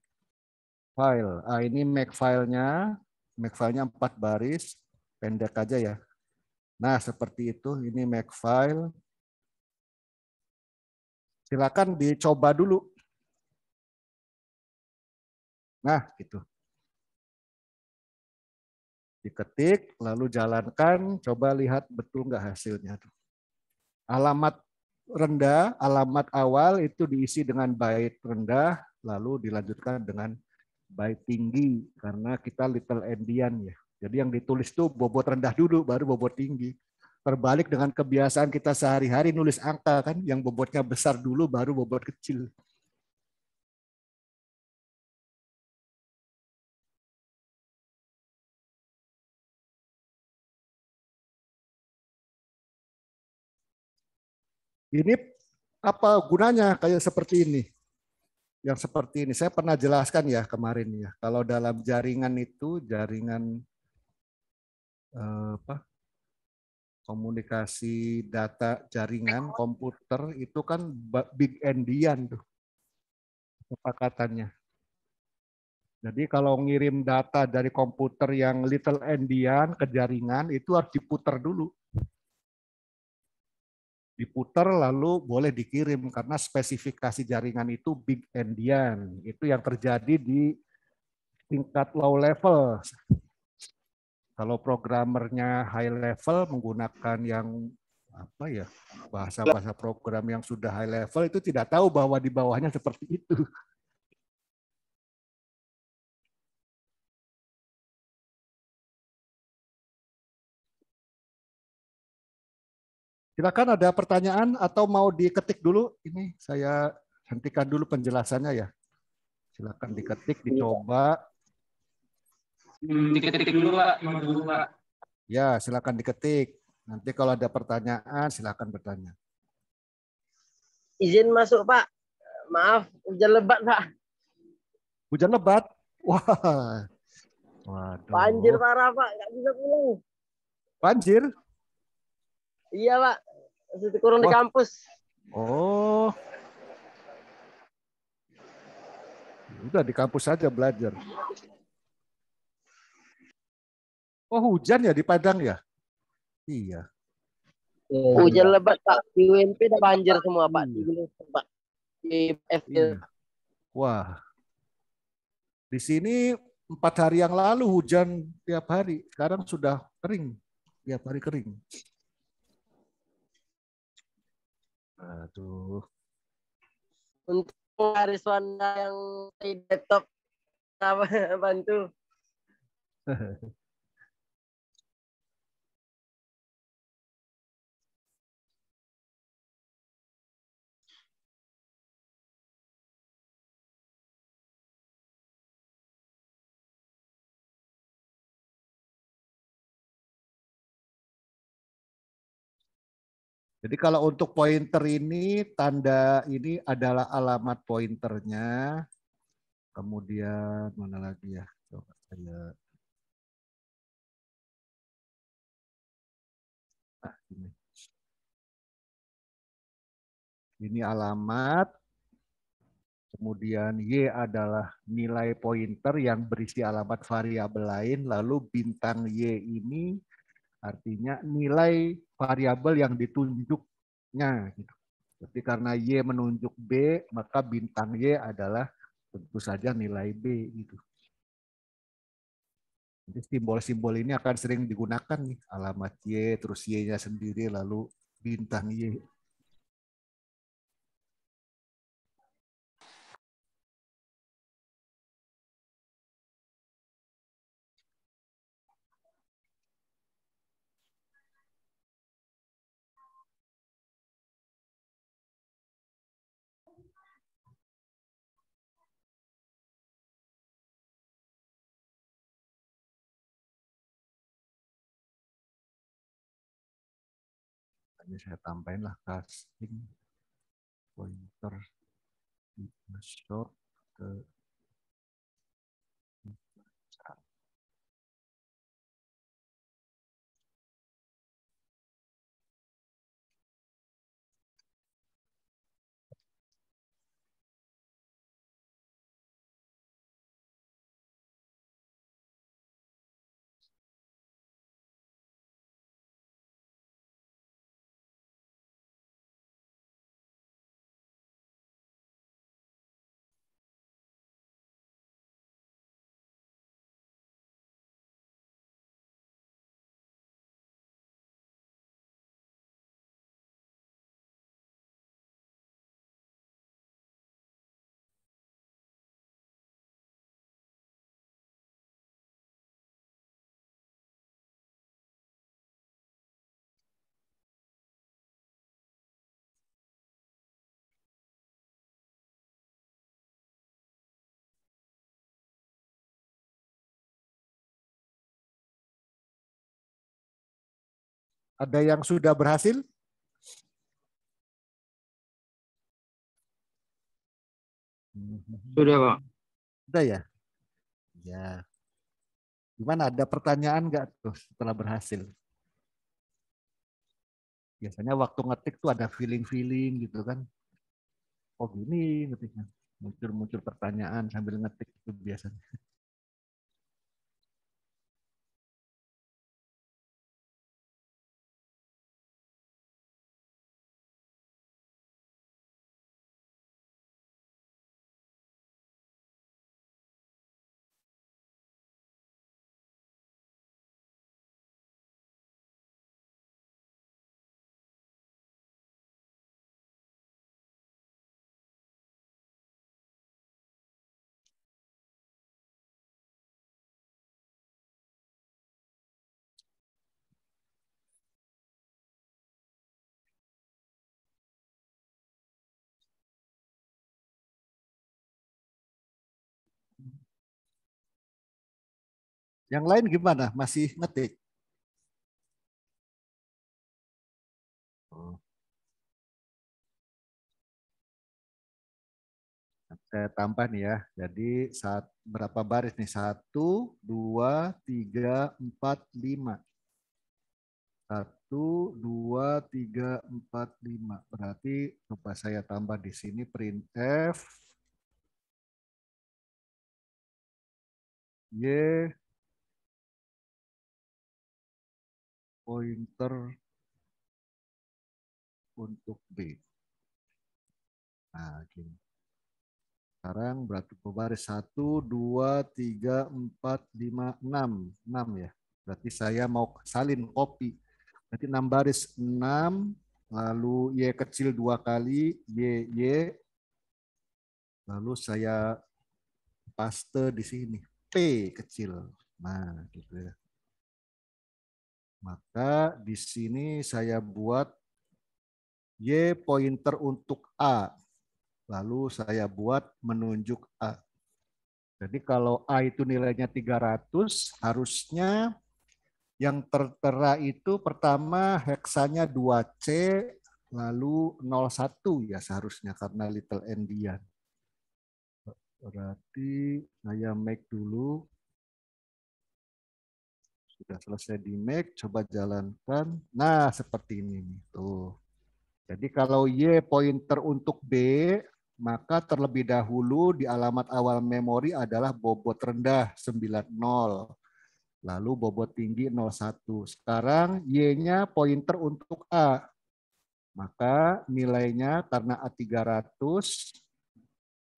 file. Ah, ini make filenya. Make filenya empat baris. Pendek aja ya. Nah, seperti itu. Ini make file. Silakan dicoba dulu. Nah, gitu. Diketik, lalu jalankan, coba lihat betul nggak hasilnya. Alamat rendah, alamat awal itu diisi dengan bait rendah, lalu dilanjutkan dengan bait tinggi, karena kita little endian ya. Jadi yang ditulis tuh bobot rendah dulu, baru bobot tinggi. Terbalik dengan kebiasaan kita sehari-hari nulis angka kan, yang bobotnya besar dulu baru bobot kecil. Ini apa gunanya kayak seperti ini? Yang seperti ini saya pernah jelaskan ya kemarin ya. Kalau dalam jaringan itu jaringan eh, apa? komunikasi data jaringan komputer itu kan big endian tuh kesepakatannya. Jadi kalau ngirim data dari komputer yang little endian ke jaringan itu harus diputer dulu diputar lalu boleh dikirim karena spesifikasi jaringan itu big endian. Itu yang terjadi di tingkat low level. Kalau programmernya high level menggunakan yang apa ya bahasa-bahasa program yang sudah high level itu tidak tahu bahwa di bawahnya seperti itu. Silakan ada pertanyaan atau mau diketik dulu? Ini saya hentikan dulu penjelasannya ya. Silakan diketik, dicoba. Hmm, diketik dulu Pak, dulu Pak. Ya, silakan diketik. Nanti kalau ada pertanyaan silakan bertanya. Izin masuk Pak. Maaf, hujan lebat Pak. Hujan lebat? Wah. Waduh. Banjir parah Pak, nggak bisa pulang. Banjir? Iya, Pak. Masih kurung di kampus. Oh. Udah di kampus saja belajar. Oh, hujan ya di Padang ya? Iya. Oh, hujan iya. lebat, Pak. Di UMP ada banjir semua, Pak. Di iya. Pak. Di Iya. Wah. Di sini empat hari yang lalu hujan tiap hari. Sekarang sudah kering. Tiap hari kering. Aduh. Untuk Ariswana yang di top, apa *laughs* bantu? *laughs* Jadi kalau untuk pointer ini, tanda ini adalah alamat pointernya. Kemudian mana lagi ya? Coba saya. Nah, ini. ini alamat. Kemudian Y adalah nilai pointer yang berisi alamat variabel lain. Lalu bintang Y ini Artinya nilai variabel yang ditunjuknya. Gitu. Jadi karena Y menunjuk B, maka bintang Y adalah tentu saja nilai B. Gitu. Jadi simbol-simbol ini akan sering digunakan nih. Alamat Y, terus Y-nya sendiri, lalu bintang Y. ini saya tambahin lah casting pointer di short ke Ada yang sudah berhasil? Sudah, Pak. Sudah ya? Ya. Gimana ada pertanyaan nggak tuh setelah berhasil? Biasanya waktu ngetik tuh ada feeling-feeling gitu kan. Oh gini ngetiknya. Muncul-muncul pertanyaan sambil ngetik itu biasanya. Yang lain gimana? Masih ngetik? Hmm. Saya tambah nih ya. Jadi saat berapa baris nih? Satu, dua, tiga, empat, lima. Satu, dua, tiga, empat, lima. Berarti coba saya tambah di sini Print f Y pointer untuk B. Nah, gini. Sekarang berarti berbaris 1, 2, 3, 4, 5, 6. 6 ya. Berarti saya mau salin kopi. Berarti 6 baris 6, lalu Y kecil dua kali, Y, Y. Lalu saya paste di sini, P kecil. Nah, gitu ya. Maka di sini saya buat Y pointer untuk A. Lalu saya buat menunjuk A. Jadi kalau A itu nilainya 300, harusnya yang tertera itu pertama heksanya 2C, lalu 01 ya seharusnya karena little endian. Berarti saya make dulu sudah selesai di make, coba jalankan. Nah, seperti ini nih. Tuh. Jadi kalau Y pointer untuk B, maka terlebih dahulu di alamat awal memori adalah bobot rendah 90. Lalu bobot tinggi 01. Sekarang Y-nya pointer untuk A. Maka nilainya karena A300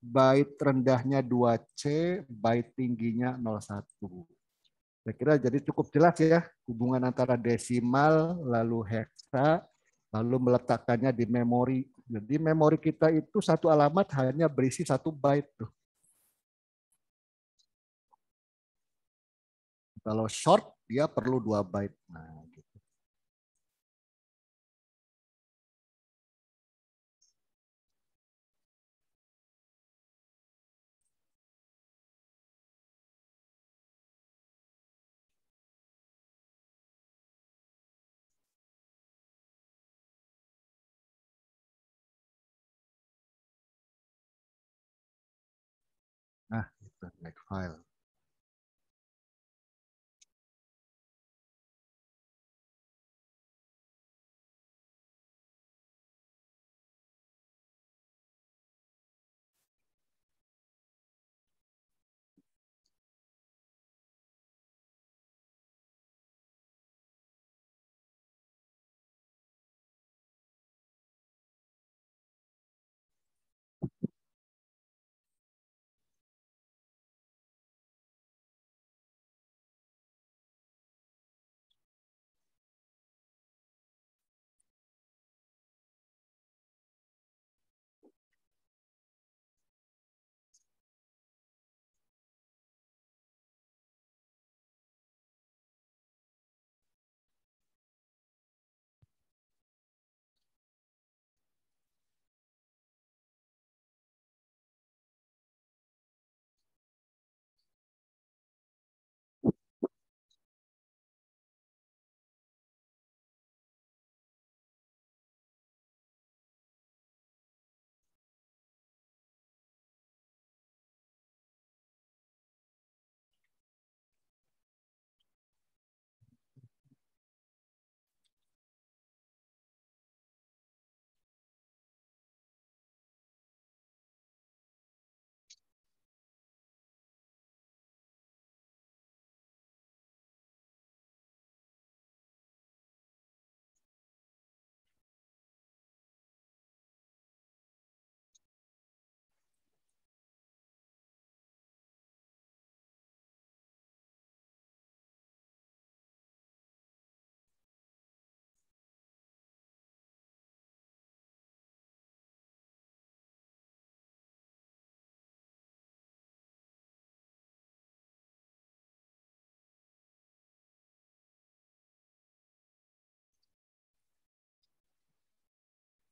byte rendahnya 2C, byte tingginya 01. Saya kira jadi cukup jelas ya hubungan antara desimal lalu heksa lalu meletakkannya di memori. Jadi memori kita itu satu alamat hanya berisi satu byte tuh. Kalau short dia perlu dua byte. Nah, island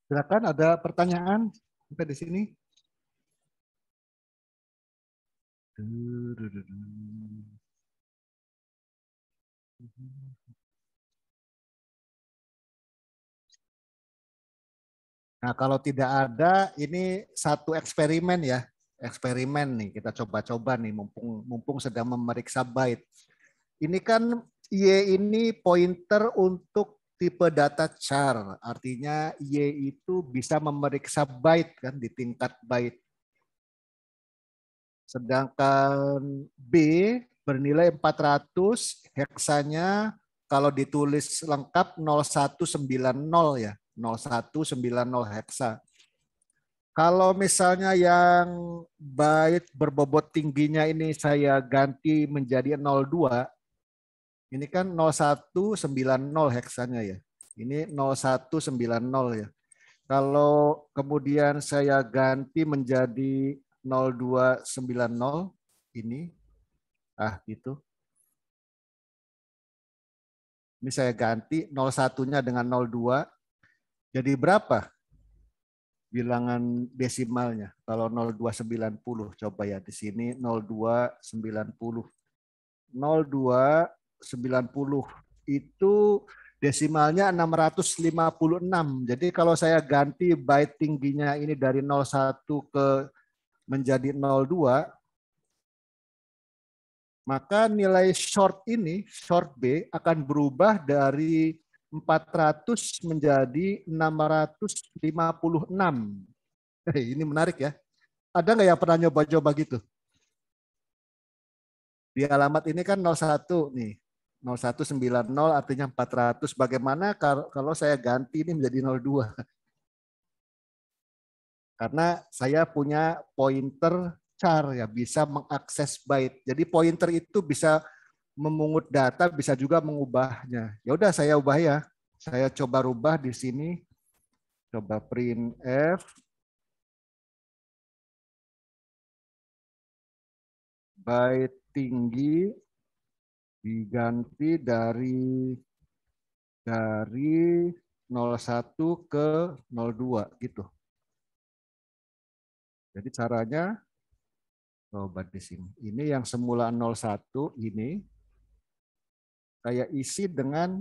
Silakan ada pertanyaan sampai di sini. Nah, kalau tidak ada, ini satu eksperimen ya. Eksperimen nih, kita coba-coba nih, mumpung, mumpung sedang memeriksa byte. Ini kan Y ini pointer untuk tipe data char artinya Y itu bisa memeriksa byte kan di tingkat byte. Sedangkan B bernilai 400 heksanya kalau ditulis lengkap 0190 ya, 0190 heksa. Kalau misalnya yang byte berbobot tingginya ini saya ganti menjadi 02 ini kan 0190 heksanya ya. Ini 0190 ya. Kalau kemudian saya ganti menjadi 0290 ini ah itu. Ini saya ganti 01-nya dengan 02. Jadi berapa? Bilangan desimalnya. Kalau 0290 coba ya di sini 0290. 02 90 itu desimalnya 656. Jadi kalau saya ganti byte tingginya ini dari 01 ke menjadi 02, maka nilai short ini, short B, akan berubah dari 400 menjadi 656. Hey, eh, ini menarik ya. Ada nggak yang pernah nyoba-nyoba gitu? Di alamat ini kan 01 nih. 0190 artinya 400. Bagaimana kalau saya ganti ini menjadi 02? Karena saya punya pointer char ya bisa mengakses byte. Jadi pointer itu bisa memungut data, bisa juga mengubahnya. Ya udah saya ubah ya. Saya coba rubah di sini. Coba print F. Byte tinggi diganti dari dari 01 ke 02 gitu. Jadi caranya coba di sini. Ini yang semula 01 ini saya isi dengan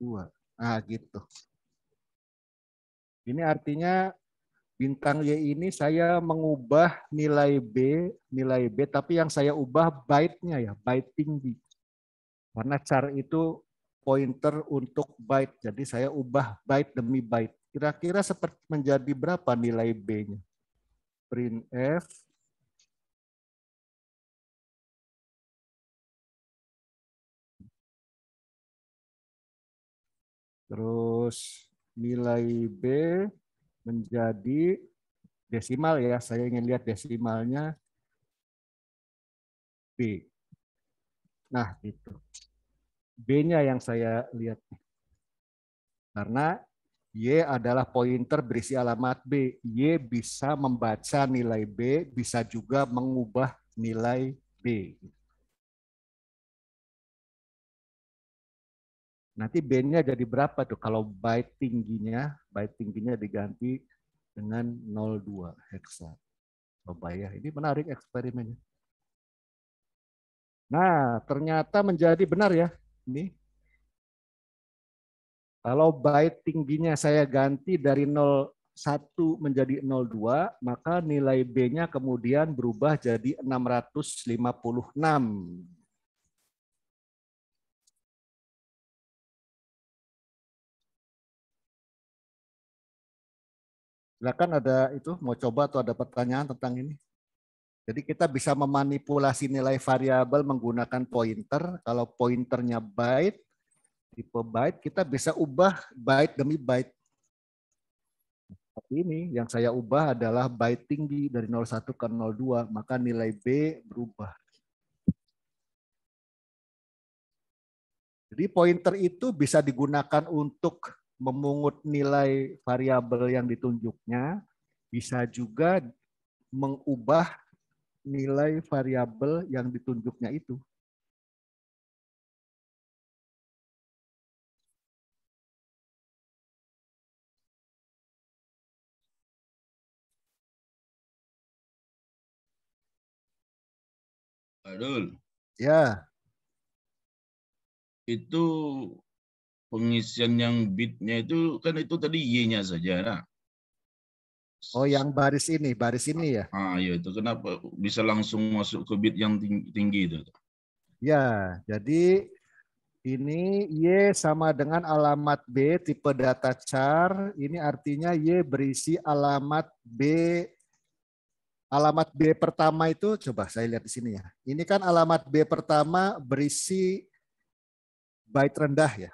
2. Ah gitu. Ini artinya Bintang Y ini saya mengubah nilai B, nilai B, tapi yang saya ubah byte-nya ya, byte tinggi. Karena char itu pointer untuk byte, jadi saya ubah byte demi byte. Kira-kira seperti menjadi berapa nilai B-nya? Print F, Terus nilai B menjadi desimal ya. Saya ingin lihat desimalnya B. Nah, itu B-nya yang saya lihat. Karena Y adalah pointer berisi alamat B. Y bisa membaca nilai B, bisa juga mengubah nilai B. Nanti B-nya jadi berapa tuh kalau byte tingginya, byte tingginya diganti dengan 02 heksa, Coba ya, ini menarik eksperimennya. Nah, ternyata menjadi benar ya. Ini kalau byte tingginya saya ganti dari 01 menjadi 02, maka nilai B-nya kemudian berubah jadi 656. Silakan ada itu mau coba atau ada pertanyaan tentang ini? Jadi kita bisa memanipulasi nilai variabel menggunakan pointer. Kalau pointernya byte, tipe byte, kita bisa ubah byte demi byte. Seperti ini, yang saya ubah adalah byte tinggi dari 01 ke 02, maka nilai B berubah. Jadi pointer itu bisa digunakan untuk memungut nilai variabel yang ditunjuknya, bisa juga mengubah nilai variabel yang ditunjuknya itu. Adul. Ya. Itu pengisian yang bitnya itu kan itu tadi Y-nya saja. Nah. Oh, yang baris ini, baris ini ya? Ah, ya itu kenapa bisa langsung masuk ke bit yang tinggi itu? Ya, jadi ini Y sama dengan alamat B tipe data char. Ini artinya Y berisi alamat B. Alamat B pertama itu, coba saya lihat di sini ya. Ini kan alamat B pertama berisi byte rendah ya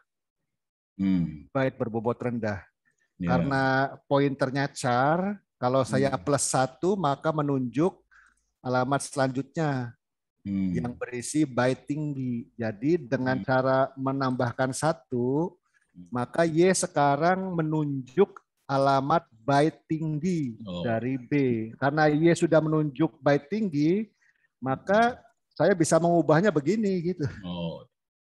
hmm. baik berbobot rendah. Yeah. Karena pointernya char, kalau hmm. saya plus satu maka menunjuk alamat selanjutnya hmm. yang berisi by tinggi. Jadi dengan hmm. cara menambahkan satu, hmm. maka Y sekarang menunjuk alamat by tinggi oh. dari B. Karena Y sudah menunjuk by tinggi, maka saya bisa mengubahnya begini gitu. Oh,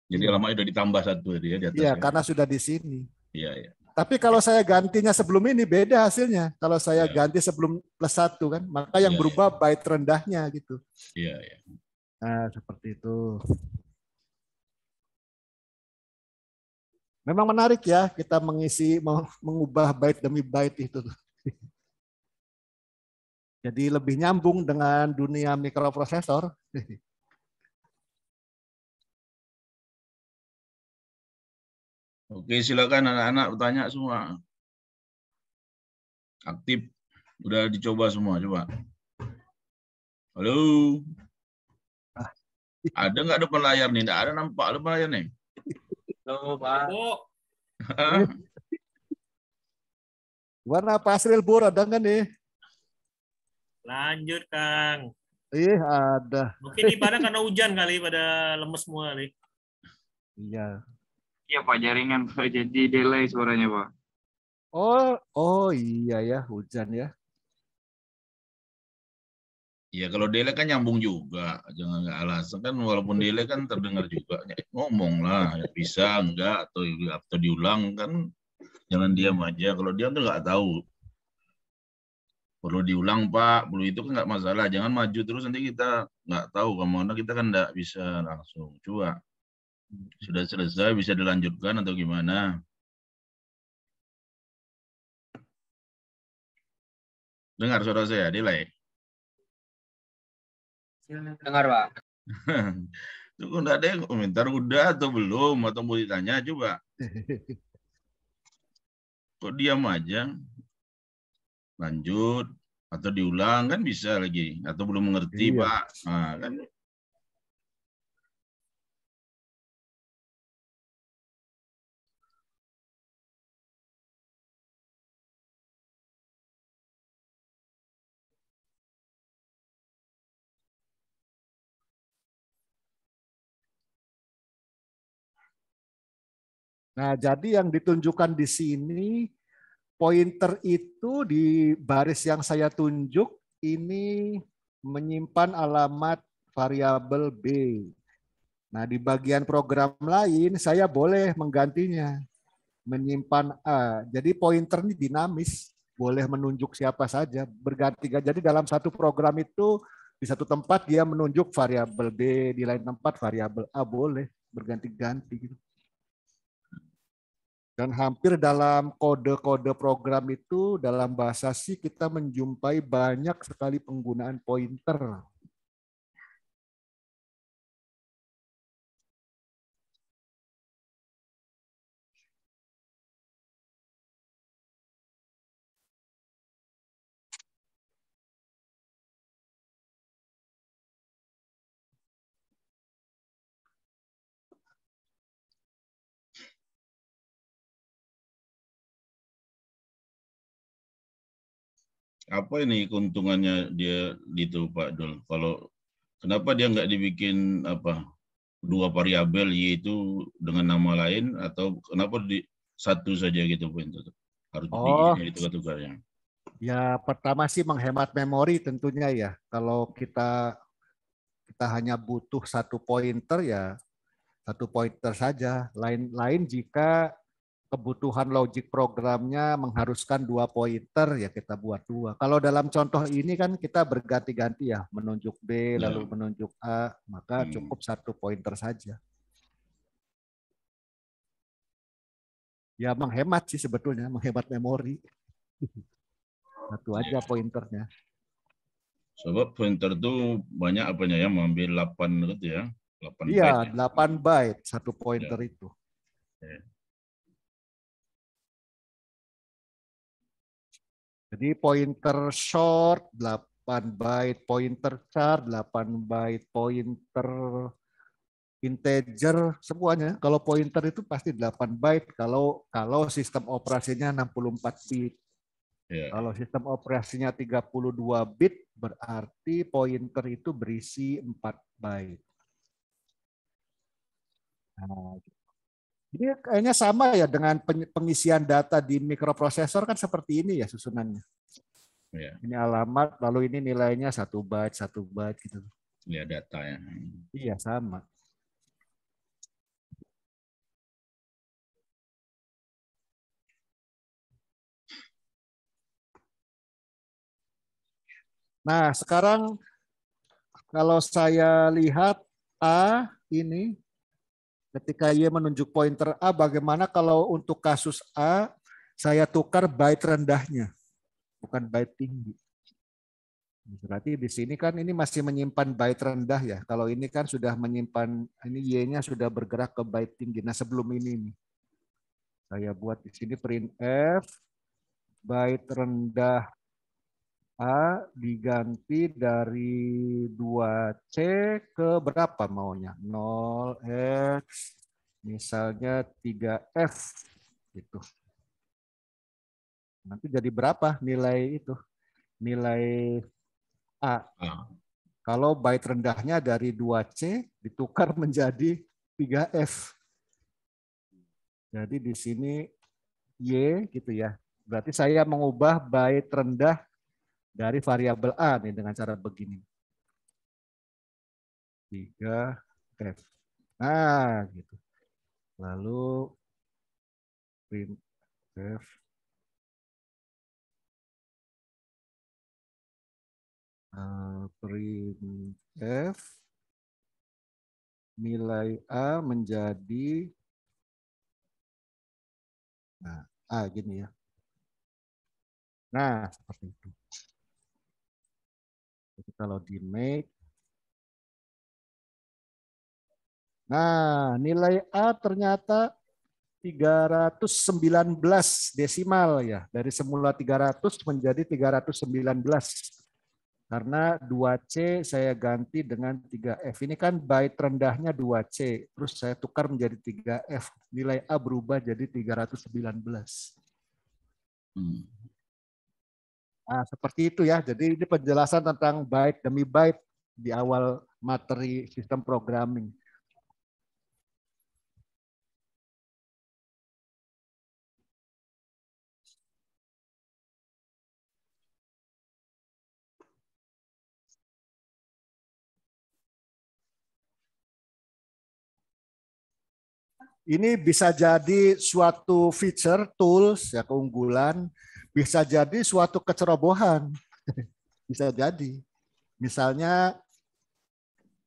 jadi iya. alamatnya sudah ditambah satu tadi ya di atas. Iya, ya. karena sudah di sini. Iya, iya. Tapi kalau saya gantinya sebelum ini beda hasilnya. Kalau saya ya. ganti sebelum plus satu kan, maka yang ya, berubah ya. byte rendahnya gitu. Iya, iya. Nah, seperti itu. Memang menarik ya kita mengisi mengubah byte demi byte itu. *laughs* Jadi lebih nyambung dengan dunia mikroprosesor. *laughs* Oke, silakan anak-anak bertanya semua. Aktif. Udah dicoba semua, coba. Halo. Ah. Ada nggak depan layar nih? Nggak ada nampak depan layar nih. Halo, Pak. *laughs* Warna pasril bor ada nggak nih? Lanjut, Kang. Iya, ada. Mungkin ini pada karena hujan kali, pada lemes semua kali. Iya. Iya Pak, jaringan Pak. Jadi delay suaranya Pak. Oh, oh iya ya, hujan ya. Iya, kalau delay kan nyambung juga. Jangan nggak alasan kan walaupun delay kan terdengar juga. ngomong lah, ya, bisa enggak atau atau diulang kan jangan diam aja. Kalau diam tuh nggak tahu. Perlu diulang Pak, perlu itu kan nggak masalah. Jangan maju terus nanti kita nggak tahu kemana kita kan nggak bisa langsung. Coba sudah selesai, bisa dilanjutkan atau gimana? Dengar suara saya, delay. Dengar, Pak. *laughs* Tuh enggak ada yang komentar udah atau belum, atau mau ditanya, coba. *laughs* Kok diam aja? Lanjut, atau diulang, kan bisa lagi. Atau belum mengerti, iya. Pak. Nah, kan Nah, jadi yang ditunjukkan di sini pointer itu di baris yang saya tunjuk ini menyimpan alamat variabel B. Nah, di bagian program lain saya boleh menggantinya menyimpan A. Jadi pointer ini dinamis, boleh menunjuk siapa saja berganti. Jadi dalam satu program itu di satu tempat dia menunjuk variabel B, di lain tempat variabel A boleh berganti-ganti gitu. Dan hampir dalam kode-kode program itu, dalam bahasa C, kita menjumpai banyak sekali penggunaan pointer apa ini keuntungannya dia itu Pak Dul? Kalau kenapa dia nggak dibikin apa dua variabel Y itu dengan nama lain atau kenapa di satu saja gitu Bu itu harus oh. ditukar-tukarnya? Ya pertama sih menghemat memori tentunya ya. Kalau kita kita hanya butuh satu pointer ya satu pointer saja. Lain-lain jika kebutuhan logik programnya mengharuskan dua pointer ya kita buat dua. Kalau dalam contoh ini kan kita berganti-ganti ya menunjuk B yeah. lalu menunjuk A maka hmm. cukup satu pointer saja. Ya menghemat sih sebetulnya menghemat memori. *laughs* Satu aja pointernya. Sebab pointer itu banyak apanya ya mengambil delapan gitu ya. 8 iya, byte. Ya. byte satu pointer yeah. itu. Ya. Jadi pointer short 8 byte, pointer char 8 byte, pointer integer semuanya. Kalau pointer itu pasti 8 byte kalau kalau sistem operasinya 64 bit. Yeah. Kalau sistem operasinya 32 bit berarti pointer itu berisi 4 byte. Nah, jadi iya, kayaknya sama ya dengan pengisian data di mikroprosesor kan seperti ini ya susunannya. Yeah. Ini alamat, lalu ini nilainya satu byte, satu byte gitu. Lihat data ya. Iya sama. Nah sekarang kalau saya lihat A ini Ketika Y menunjuk pointer A, bagaimana kalau untuk kasus A saya tukar byte rendahnya, bukan byte tinggi. Berarti di sini kan ini masih menyimpan byte rendah ya. Kalau ini kan sudah menyimpan, ini Y-nya sudah bergerak ke byte tinggi. Nah sebelum ini nih, saya buat di sini print F byte rendah A diganti dari 2C ke berapa maunya? 0X, misalnya 3F. Gitu. Nanti jadi berapa nilai itu? Nilai A. Kalau byte rendahnya dari 2C ditukar *laughs* menjadi 3F. Jadi di sini Y gitu ya. Berarti saya mengubah byte rendah dari variabel A nih dengan cara begini. 3F. Nah, gitu. Lalu print F. Uh, print F nilai A menjadi nah, A gini ya. Nah, seperti itu kalau di make. Nah, nilai A ternyata 319 desimal ya. Dari semula 300 menjadi 319. Karena 2C saya ganti dengan 3F. Ini kan byte rendahnya 2C. Terus saya tukar menjadi 3F. Nilai A berubah jadi 319. Hmm. Nah, seperti itu ya. Jadi ini penjelasan tentang byte demi byte di awal materi sistem programming. ini bisa jadi suatu feature, tools, ya keunggulan bisa jadi suatu kecerobohan. *laughs* bisa jadi. Misalnya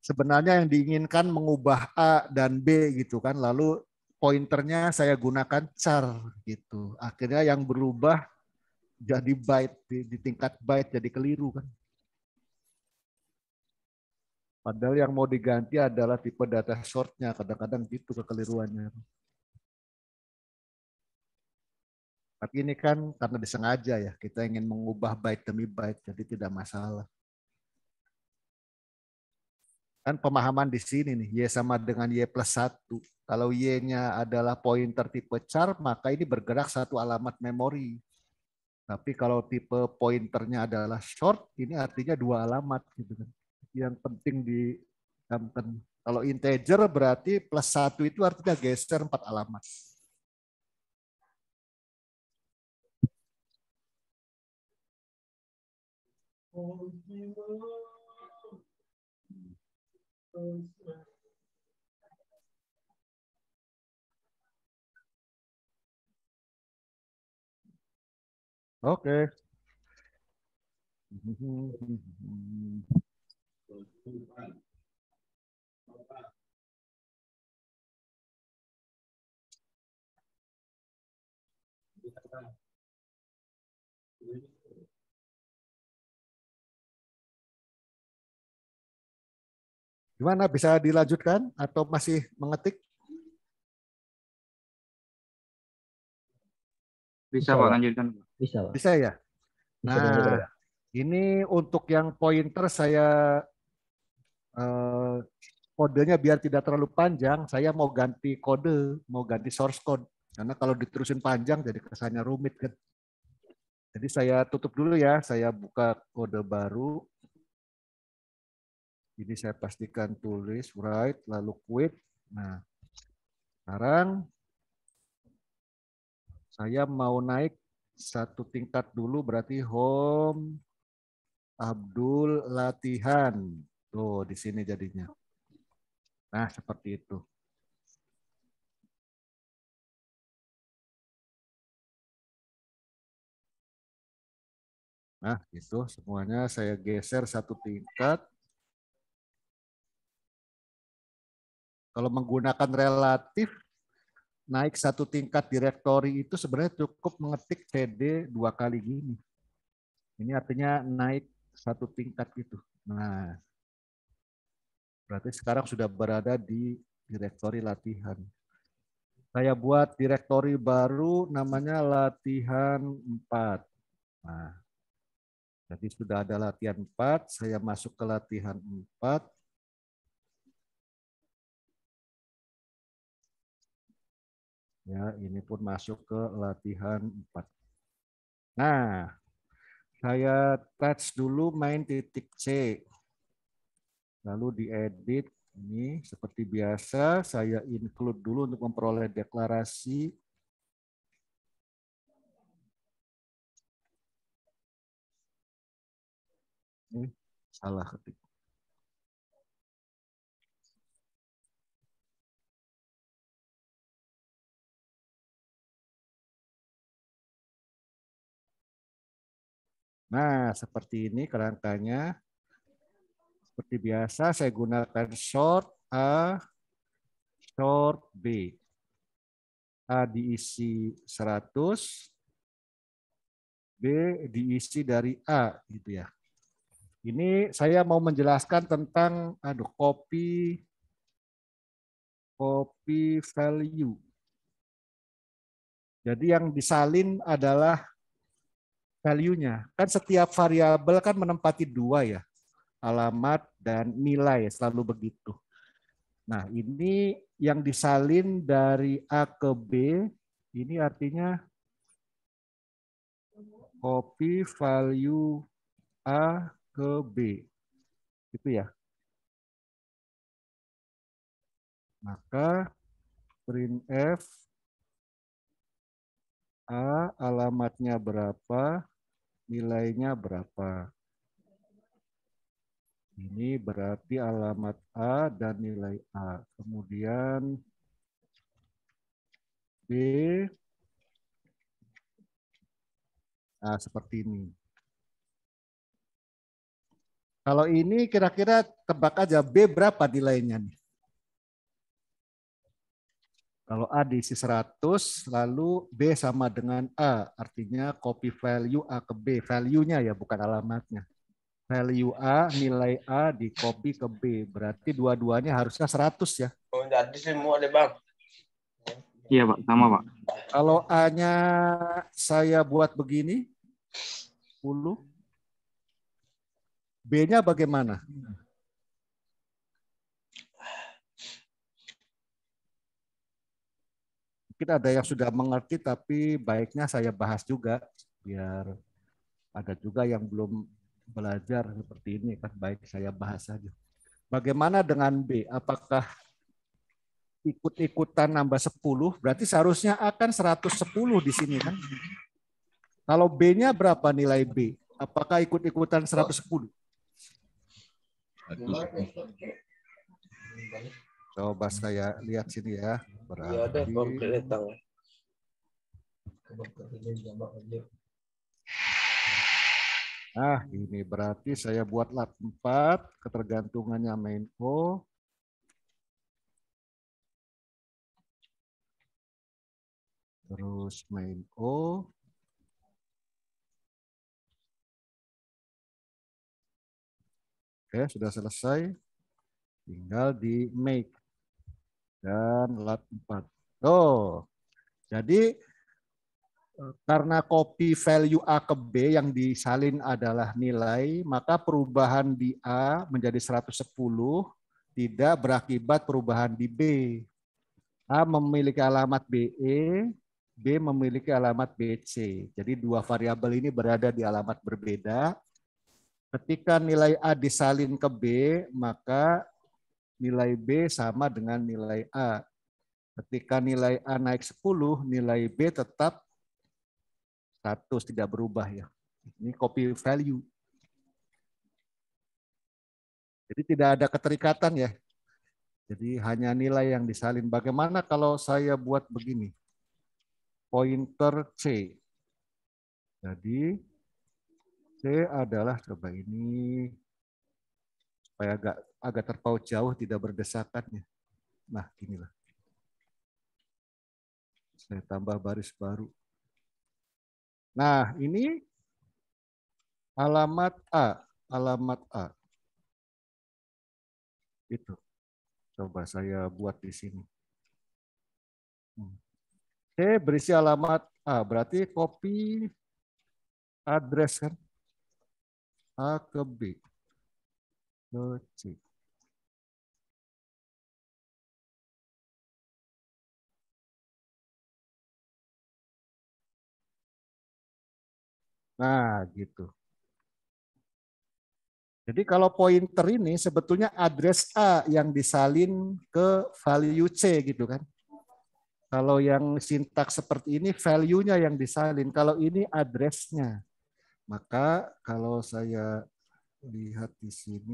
sebenarnya yang diinginkan mengubah A dan B gitu kan, lalu pointernya saya gunakan char gitu. Akhirnya yang berubah jadi byte di, di tingkat byte jadi keliru kan. Padahal yang mau diganti adalah tipe data shortnya. Kadang-kadang gitu kekeliruannya. Tapi ini kan karena disengaja ya, kita ingin mengubah byte demi byte, jadi tidak masalah. Kan pemahaman di sini nih, Y sama dengan Y plus 1. Kalau Y-nya adalah pointer tipe char, maka ini bergerak satu alamat memori. Tapi kalau tipe pointernya adalah short, ini artinya dua alamat. Gitu kan. Yang penting di Kalau integer berarti plus satu itu artinya geser empat alamat. Okay. *laughs* *laughs* Gimana bisa dilanjutkan atau masih mengetik? Bisa, Pak, lanjutkan. Bisa, Pak. Bisa ya? Nah, ini untuk yang pointer saya eh, kodenya biar tidak terlalu panjang, saya mau ganti kode, mau ganti source code. Karena kalau diterusin panjang jadi kesannya rumit kan. Jadi saya tutup dulu ya, saya buka kode baru. Ini saya pastikan tulis, right lalu quit. Nah, sekarang saya mau naik satu tingkat dulu berarti home Abdul latihan. Tuh di sini jadinya. Nah, seperti itu. Nah, itu semuanya saya geser satu tingkat. Kalau menggunakan relatif, naik satu tingkat direktori itu sebenarnya cukup mengetik CD dua kali gini. Ini artinya naik satu tingkat gitu. Nah, berarti sekarang sudah berada di direktori latihan. Saya buat direktori baru namanya latihan 4. Nah, jadi sudah ada latihan 4, saya masuk ke latihan 4. Ya, ini pun masuk ke latihan 4. Nah, saya touch dulu main titik C. Lalu diedit ini seperti biasa saya include dulu untuk memperoleh deklarasi ini salah ketik Nah, seperti ini kerangkanya. Seperti biasa, saya gunakan short A, short B. A diisi 100, B diisi dari A, gitu ya. Ini saya mau menjelaskan tentang aduh copy copy value. Jadi yang disalin adalah value-nya. Kan setiap variabel kan menempati dua ya, alamat dan nilai selalu begitu. Nah, ini yang disalin dari A ke B, ini artinya copy value A ke B. Gitu ya. Maka print f A, alamatnya berapa, nilainya berapa. Ini berarti alamat A dan nilai A. Kemudian B, nah, seperti ini. Kalau ini kira-kira tebak aja B berapa nilainya nih? Kalau A diisi 100, lalu B sama dengan A. Artinya copy value A ke B. Value-nya ya, bukan alamatnya. Value A, nilai A di copy ke B. Berarti dua-duanya harusnya 100 ya. Oh, jadi semua deh Bang. Iya Pak, sama Pak. Kalau A-nya saya buat begini, 10. B-nya bagaimana? mungkin ada yang sudah mengerti tapi baiknya saya bahas juga biar ada juga yang belum belajar seperti ini kan baik saya bahas saja. Bagaimana dengan B? Apakah ikut-ikutan nambah 10 berarti seharusnya akan 110 di sini kan? Kalau B-nya berapa nilai B? Apakah ikut-ikutan 110? Coba saya lihat sini ya. Berarti... Ya ada datang. Nah, ini berarti saya buat lat 4, ketergantungannya main O. Terus main O. Oke, sudah selesai. Tinggal di make dan lat 4. Oh, jadi eh, karena copy value A ke B yang disalin adalah nilai, maka perubahan di A menjadi 110 tidak berakibat perubahan di B. A memiliki alamat BE, B memiliki alamat BC. Jadi dua variabel ini berada di alamat berbeda. Ketika nilai A disalin ke B, maka nilai B sama dengan nilai A. Ketika nilai A naik 10, nilai B tetap 100, tidak berubah ya. Ini copy value. Jadi tidak ada keterikatan ya. Jadi hanya nilai yang disalin. Bagaimana kalau saya buat begini? Pointer C. Jadi C adalah coba ini supaya agak agak terpaut jauh tidak berdesakan ya. Nah, inilah. Saya tambah baris baru. Nah, ini alamat A, alamat A. Itu. Coba saya buat di sini. Hmm. Oke, berisi alamat A, berarti copy address kan? A ke B. Suci. Nah, gitu. Jadi kalau pointer ini sebetulnya address A yang disalin ke value C gitu kan. Kalau yang sintak seperti ini value-nya yang disalin. Kalau ini address-nya. Maka kalau saya lihat di sini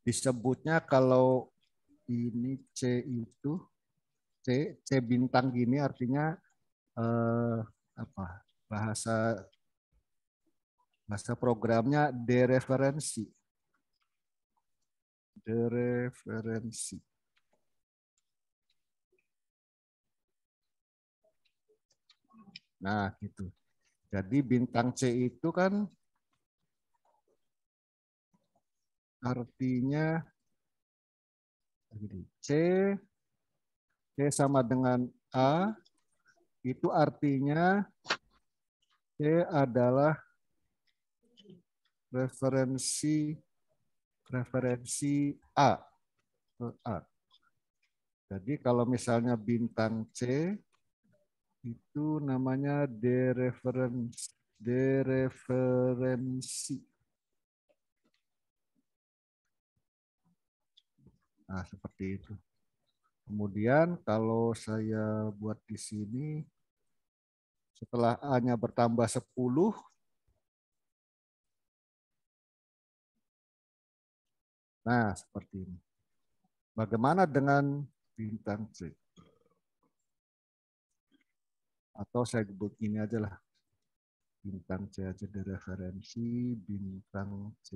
disebutnya kalau ini C itu C C bintang gini artinya eh, apa bahasa bahasa programnya dereferensi dereferensi nah gitu jadi bintang C itu kan artinya jadi C C sama dengan A itu artinya C adalah referensi referensi A A. Jadi kalau misalnya bintang C itu namanya dereferensi dereferensi Nah, seperti itu. Kemudian kalau saya buat di sini, setelah A-nya bertambah 10, Nah, seperti ini. Bagaimana dengan bintang C? Atau saya sebut ini aja lah. Bintang C aja di referensi bintang C.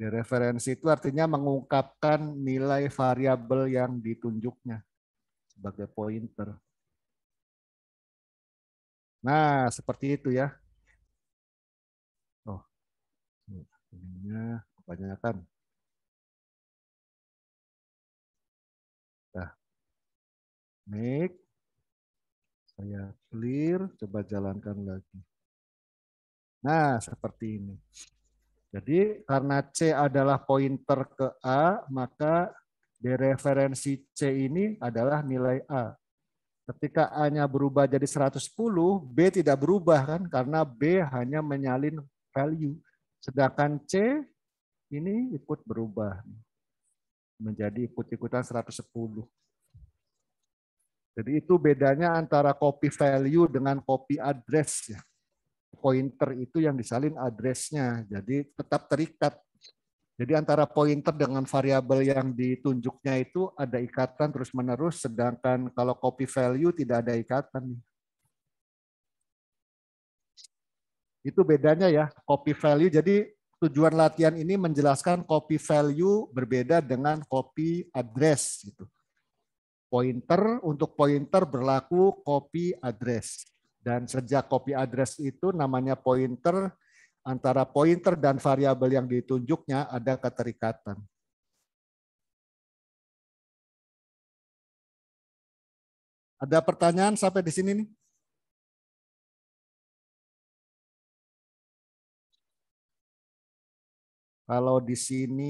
Dereferensi ya, itu artinya mengungkapkan nilai variabel yang ditunjuknya sebagai pointer. Nah, seperti itu ya. Oh, ininya kebanyakan. Nah, make. Saya clear, coba jalankan lagi. Nah, seperti ini. Jadi karena C adalah pointer ke A, maka dereferensi C ini adalah nilai A. Ketika A-nya berubah jadi 110, B tidak berubah kan karena B hanya menyalin value. Sedangkan C ini ikut berubah menjadi ikut-ikutan 110. Jadi itu bedanya antara copy value dengan copy address ya pointer itu yang disalin address Jadi tetap terikat. Jadi antara pointer dengan variabel yang ditunjuknya itu ada ikatan terus-menerus, sedangkan kalau copy value tidak ada ikatan. Itu bedanya ya, copy value. Jadi tujuan latihan ini menjelaskan copy value berbeda dengan copy address. Gitu. Pointer untuk pointer berlaku copy address. Dan sejak copy address itu namanya pointer, antara pointer dan variabel yang ditunjuknya ada keterikatan. Ada pertanyaan sampai di sini nih? Kalau di sini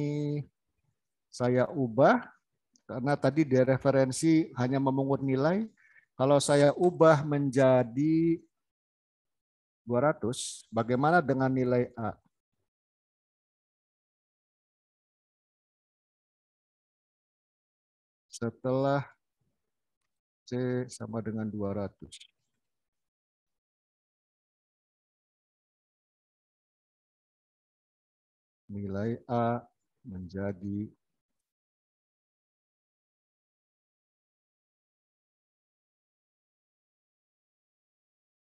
saya ubah karena tadi dereferensi hanya memungut nilai, kalau saya ubah menjadi 200, bagaimana dengan nilai A? Setelah C sama dengan 200. nilai A menjadi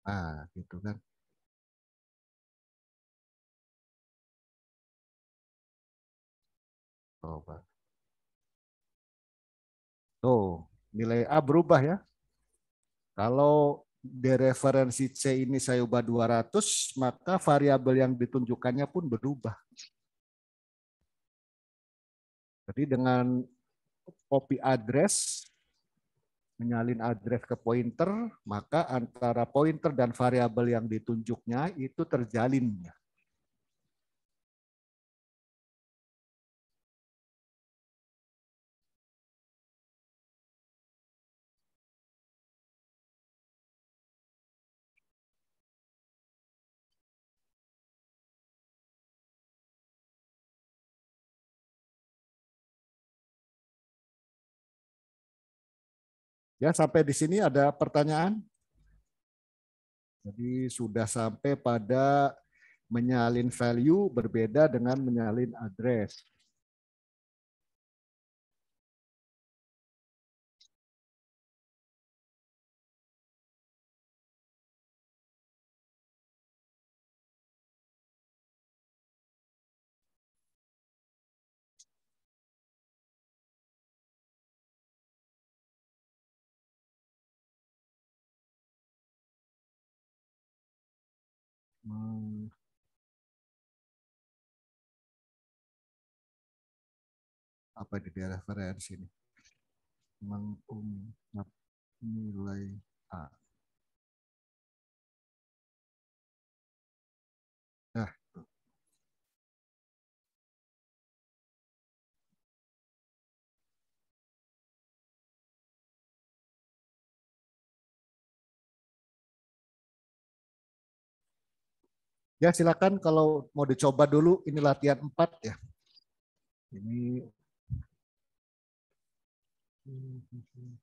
Nah, gitu kan. Coba. Oh, Tuh, nilai A berubah ya. Kalau di referensi C ini saya ubah 200, maka variabel yang ditunjukkannya pun berubah. Jadi dengan copy address menyalin address ke pointer, maka antara pointer dan variabel yang ditunjuknya itu terjalin. Ya, sampai di sini ada pertanyaan? Jadi sudah sampai pada menyalin value berbeda dengan menyalin address. apa di daerah variansi ini? Mengungkap nilai A. Nah, Ya silakan kalau mau dicoba dulu ini latihan 4 ya. Ini Mm-hmm.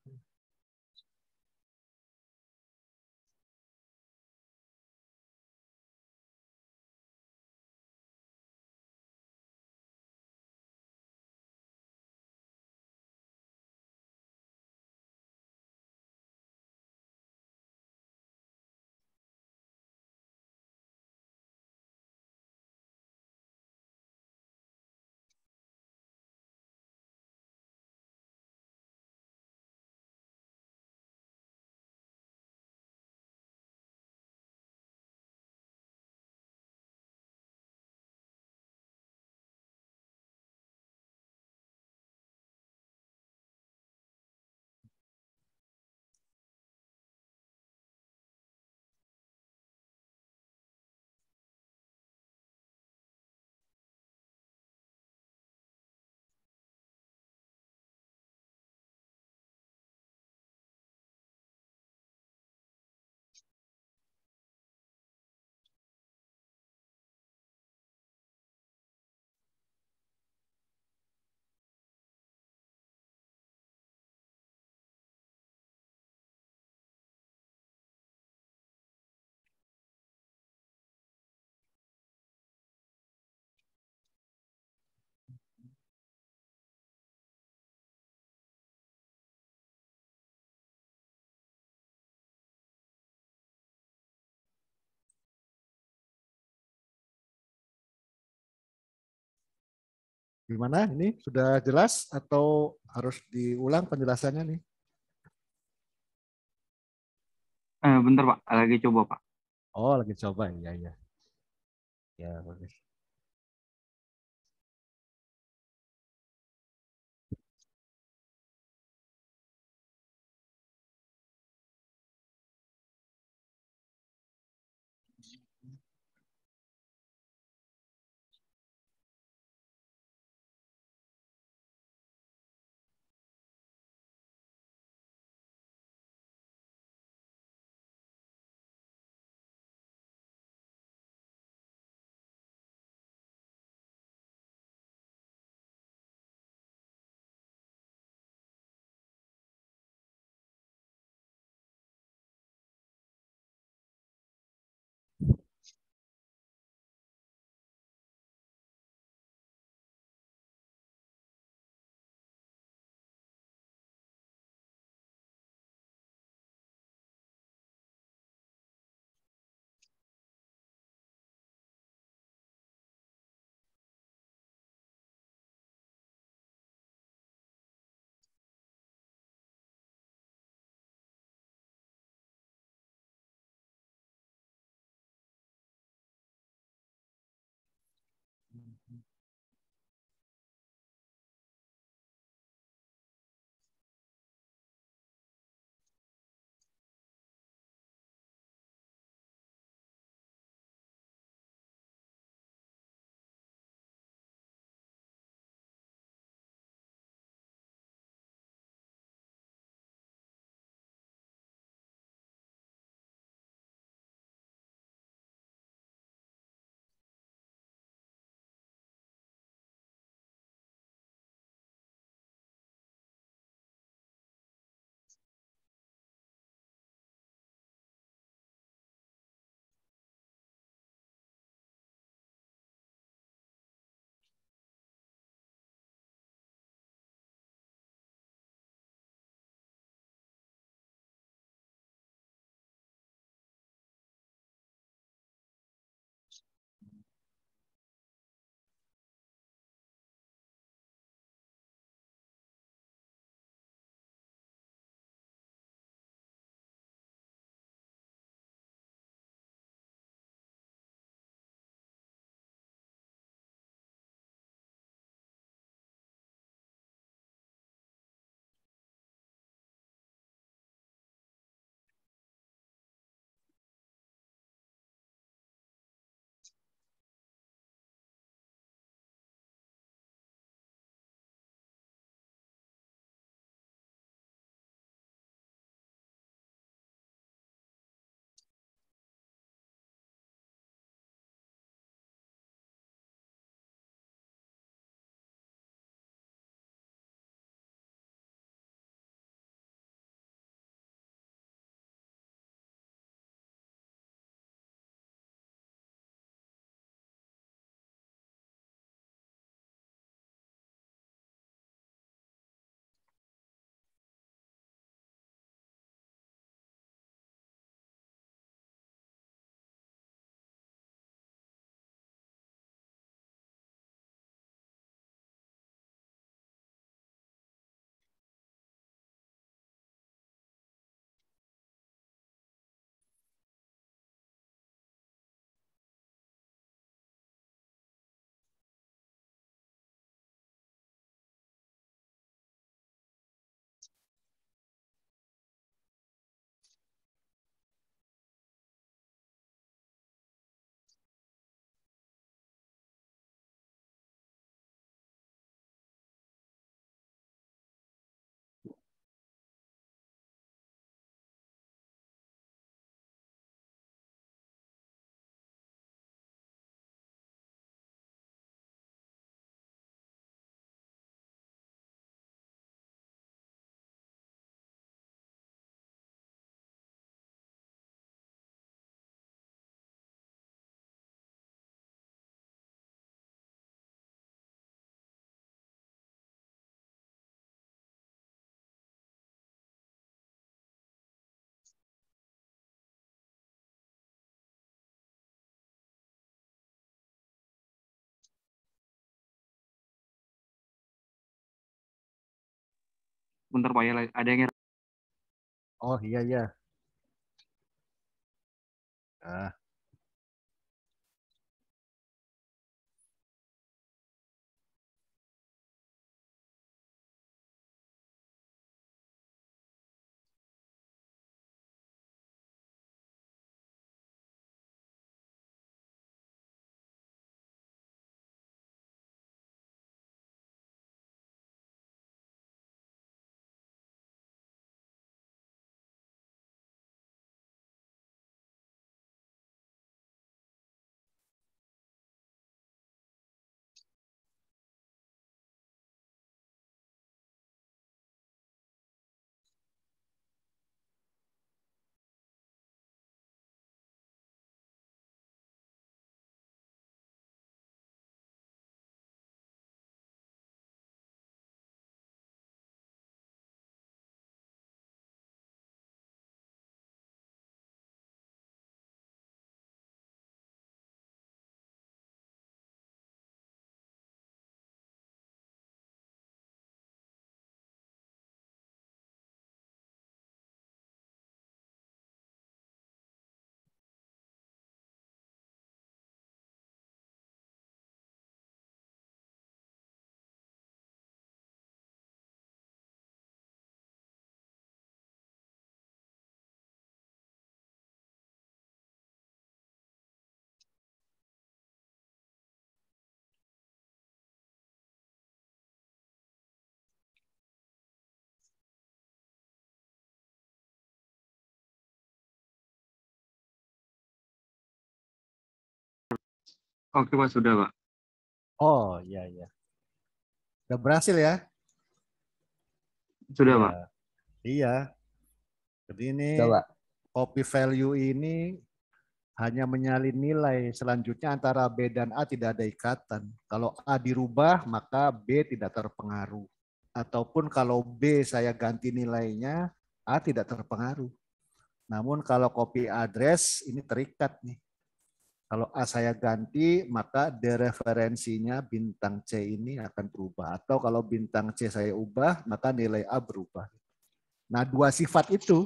Gimana ini sudah jelas atau harus diulang penjelasannya nih? Eh, bentar Pak, lagi coba Pak. Oh, lagi coba, ya ya Ya, bagus. bentar Pak ya, ada yang Oh iya iya. Ah. Oke oh, Pak, sudah Pak. Oh, iya, iya. Sudah berhasil ya? Sudah, ya. Pak. Iya. iya. Jadi ini sudah, copy value ini hanya menyalin nilai. Selanjutnya antara B dan A tidak ada ikatan. Kalau A dirubah, maka B tidak terpengaruh. Ataupun kalau B saya ganti nilainya, A tidak terpengaruh. Namun kalau copy address ini terikat nih. Kalau A saya ganti, maka dereferensinya bintang C ini akan berubah. Atau kalau bintang C saya ubah, maka nilai A berubah. Nah, dua sifat itu,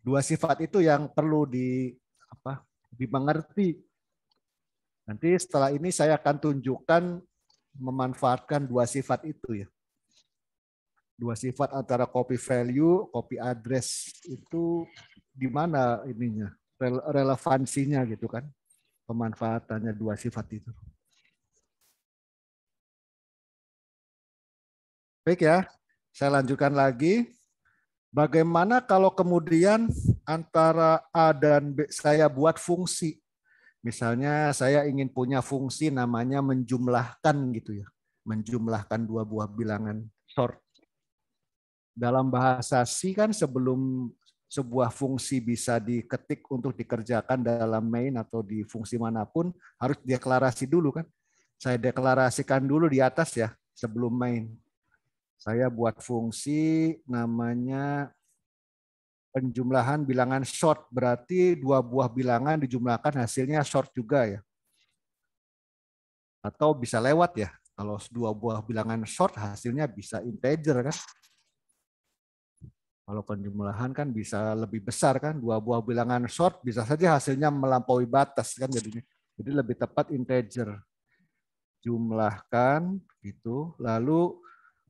dua sifat itu yang perlu di apa dimengerti. Nanti setelah ini saya akan tunjukkan memanfaatkan dua sifat itu ya. Dua sifat antara copy value, copy address itu di mana ininya, relevansinya gitu kan pemanfaatannya dua sifat itu. Baik ya, saya lanjutkan lagi. Bagaimana kalau kemudian antara A dan B saya buat fungsi? Misalnya saya ingin punya fungsi namanya menjumlahkan gitu ya. Menjumlahkan dua buah bilangan short. Dalam bahasa C kan sebelum sebuah fungsi bisa diketik untuk dikerjakan dalam main atau di fungsi manapun harus deklarasi dulu kan. Saya deklarasikan dulu di atas ya sebelum main. Saya buat fungsi namanya penjumlahan bilangan short berarti dua buah bilangan dijumlahkan hasilnya short juga ya. Atau bisa lewat ya. Kalau dua buah bilangan short hasilnya bisa integer kan. Kalau penjumlahan kan bisa lebih besar kan, dua buah bilangan short bisa saja hasilnya melampaui batas kan jadinya. Jadi lebih tepat integer. Jumlahkan itu lalu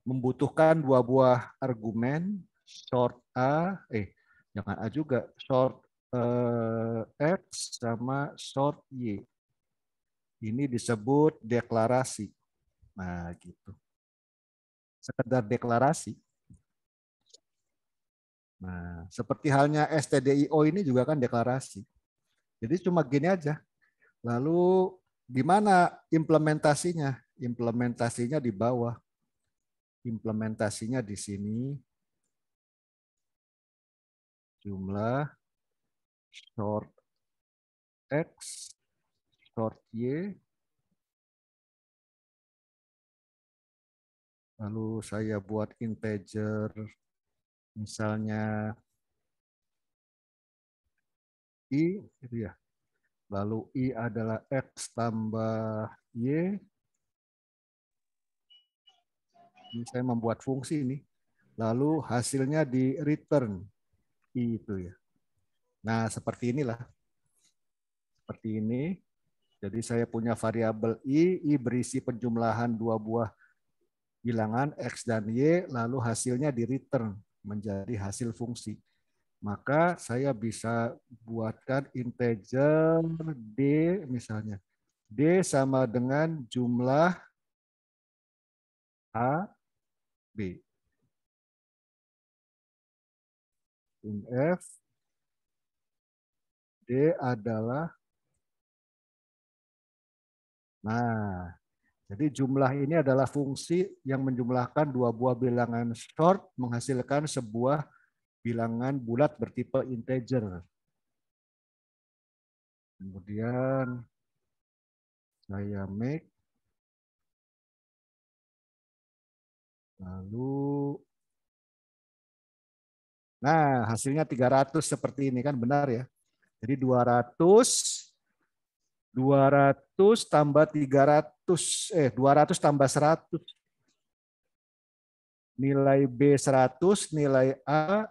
membutuhkan dua buah argumen short A, eh jangan A juga, short eh, X sama short Y. Ini disebut deklarasi. Nah gitu. Sekedar deklarasi, Nah, seperti halnya STDIO ini juga kan deklarasi. Jadi cuma gini aja. Lalu gimana implementasinya? Implementasinya di bawah. Implementasinya di sini. Jumlah short X, short Y. Lalu saya buat integer misalnya I, itu ya. Lalu I adalah X tambah Y. Ini saya membuat fungsi ini. Lalu hasilnya di return I itu ya. Nah, seperti inilah. Seperti ini. Jadi saya punya variabel I, I berisi penjumlahan dua buah bilangan X dan Y, lalu hasilnya di return menjadi hasil fungsi. Maka saya bisa buatkan integer D misalnya. D sama dengan jumlah A, B. In F, D adalah Nah, jadi jumlah ini adalah fungsi yang menjumlahkan dua buah bilangan short menghasilkan sebuah bilangan bulat bertipe integer. Kemudian saya make lalu nah hasilnya 300 seperti ini kan benar ya. Jadi 200 200 tambah 300, eh 200 tambah 100. Nilai B 100, nilai A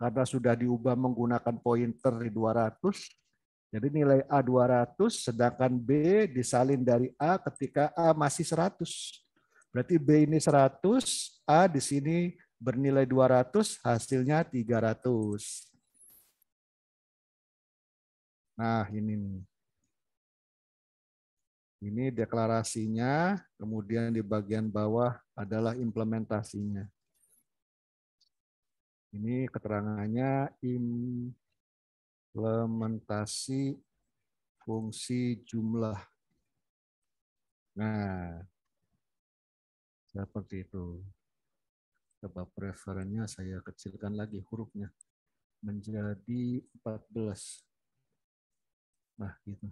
karena sudah diubah menggunakan pointer di 200. Jadi nilai A 200, sedangkan B disalin dari A ketika A masih 100. Berarti B ini 100, A di sini bernilai 200, hasilnya 300. Nah ini nih. Ini deklarasinya, kemudian di bagian bawah adalah implementasinya. Ini keterangannya implementasi fungsi jumlah. Nah, seperti itu. Coba preferennya saya kecilkan lagi hurufnya menjadi 14. Nah, gitu.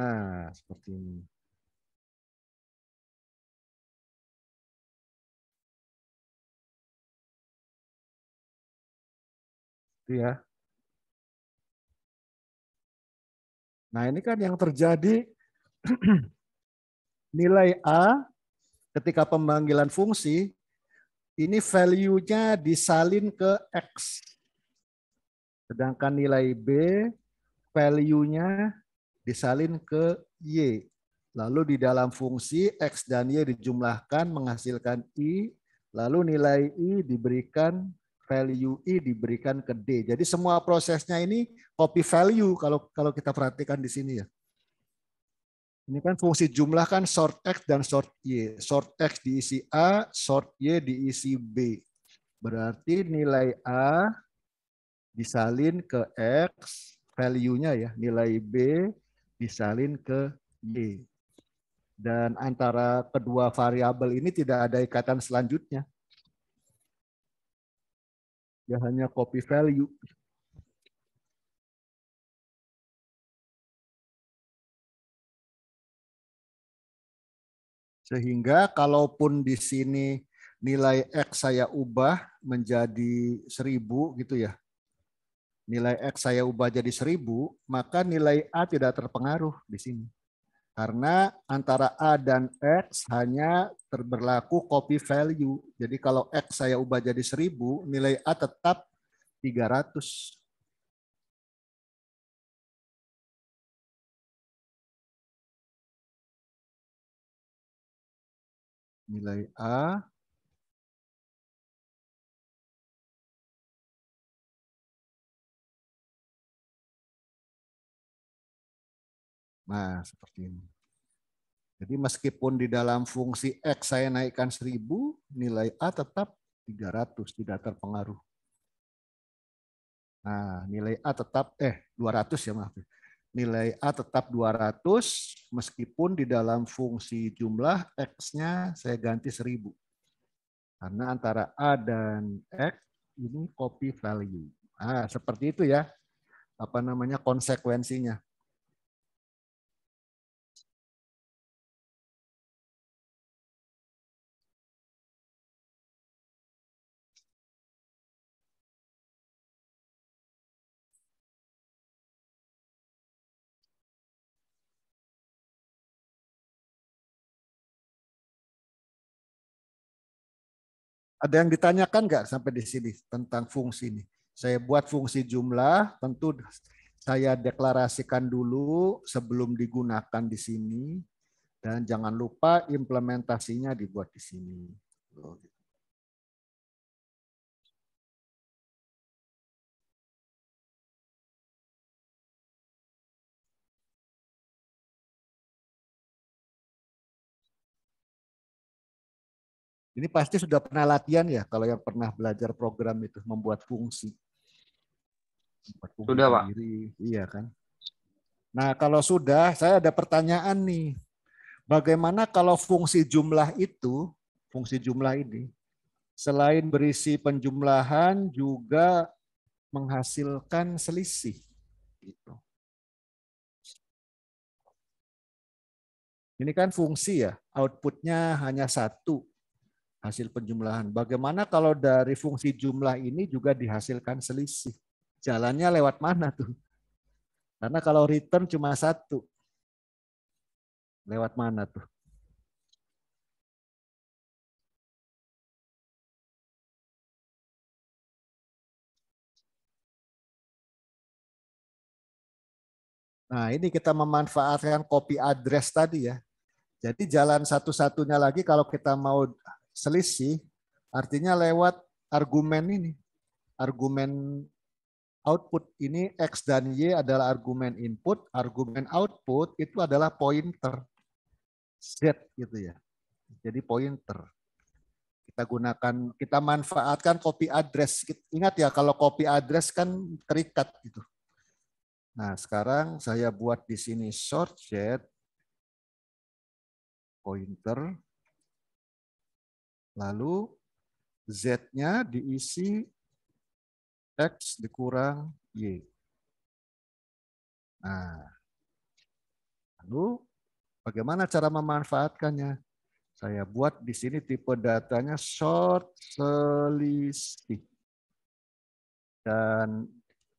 Nah, seperti ini. Itu ya. Nah, ini kan yang terjadi *clears throat* nilai A ketika pemanggilan fungsi ini value-nya disalin ke X. Sedangkan nilai B value-nya disalin ke Y. Lalu di dalam fungsi X dan Y dijumlahkan menghasilkan I. Lalu nilai I diberikan value I diberikan ke D. Jadi semua prosesnya ini copy value kalau kalau kita perhatikan di sini ya. Ini kan fungsi jumlah kan sort X dan sort Y. Sort X diisi A, sort Y diisi B. Berarti nilai A disalin ke X, value-nya ya, nilai B disalin ke Y. Dan antara kedua variabel ini tidak ada ikatan selanjutnya. Ya hanya copy value. Sehingga kalaupun di sini nilai X saya ubah menjadi 1000 gitu ya nilai X saya ubah jadi 1000, maka nilai A tidak terpengaruh di sini. Karena antara A dan X hanya terberlaku copy value. Jadi kalau X saya ubah jadi 1000, nilai A tetap 300. Nilai A Nah, seperti ini. Jadi meskipun di dalam fungsi X saya naikkan 1000, nilai A tetap 300, tidak terpengaruh. Nah, nilai A tetap, eh 200 ya maaf. Ya. Nilai A tetap 200 meskipun di dalam fungsi jumlah X-nya saya ganti 1000. Karena antara A dan X ini copy value. Ah, seperti itu ya. Apa namanya konsekuensinya. Ada yang ditanyakan nggak sampai di sini tentang fungsi ini? Saya buat fungsi jumlah, tentu saya deklarasikan dulu sebelum digunakan di sini. Dan jangan lupa implementasinya dibuat di sini. Oh, gitu. Ini pasti sudah pernah latihan ya kalau yang pernah belajar program itu membuat fungsi. Membuat fungsi sudah, sendiri. Pak. Iya kan? Nah, kalau sudah saya ada pertanyaan nih. Bagaimana kalau fungsi jumlah itu, fungsi jumlah ini selain berisi penjumlahan juga menghasilkan selisih gitu? Ini kan fungsi ya, outputnya hanya satu hasil penjumlahan. Bagaimana kalau dari fungsi jumlah ini juga dihasilkan selisih? Jalannya lewat mana tuh? Karena kalau return cuma satu, lewat mana tuh? Nah, ini kita memanfaatkan copy address tadi ya. Jadi jalan satu-satunya lagi kalau kita mau selisih artinya lewat argumen ini. Argumen output ini X dan Y adalah argumen input, argumen output itu adalah pointer Z gitu ya. Jadi pointer. Kita gunakan, kita manfaatkan copy address. Ingat ya kalau copy address kan terikat gitu. Nah sekarang saya buat di sini short Z pointer Lalu Z-nya diisi X dikurang Y. Nah, lalu bagaimana cara memanfaatkannya? Saya buat di sini tipe datanya short selisih. Dan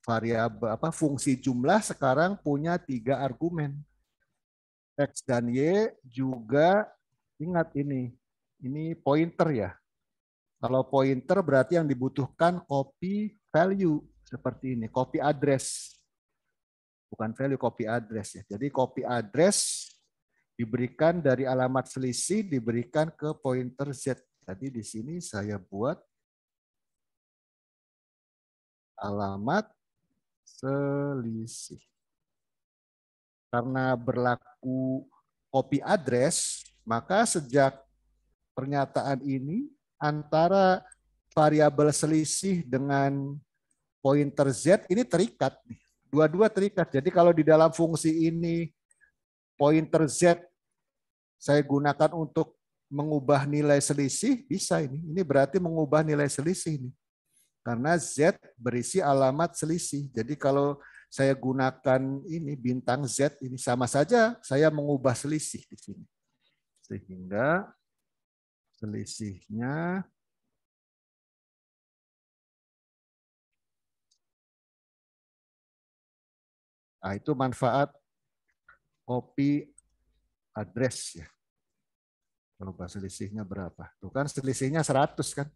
variabel apa fungsi jumlah sekarang punya tiga argumen. X dan Y juga ingat ini ini pointer ya. Kalau pointer berarti yang dibutuhkan copy value seperti ini, copy address. Bukan value, copy address ya. Jadi copy address diberikan dari alamat selisih diberikan ke pointer Z. Jadi di sini saya buat alamat selisih. Karena berlaku copy address, maka sejak pernyataan ini antara variabel selisih dengan pointer Z ini terikat. nih Dua-dua terikat. Jadi kalau di dalam fungsi ini pointer Z saya gunakan untuk mengubah nilai selisih, bisa ini. Ini berarti mengubah nilai selisih. Ini. Karena Z berisi alamat selisih. Jadi kalau saya gunakan ini bintang Z ini sama saja saya mengubah selisih di sini. Sehingga selisihnya Nah, itu manfaat copy address ya. Kalau bahasa selisihnya berapa? Tuh kan selisihnya 100 kan.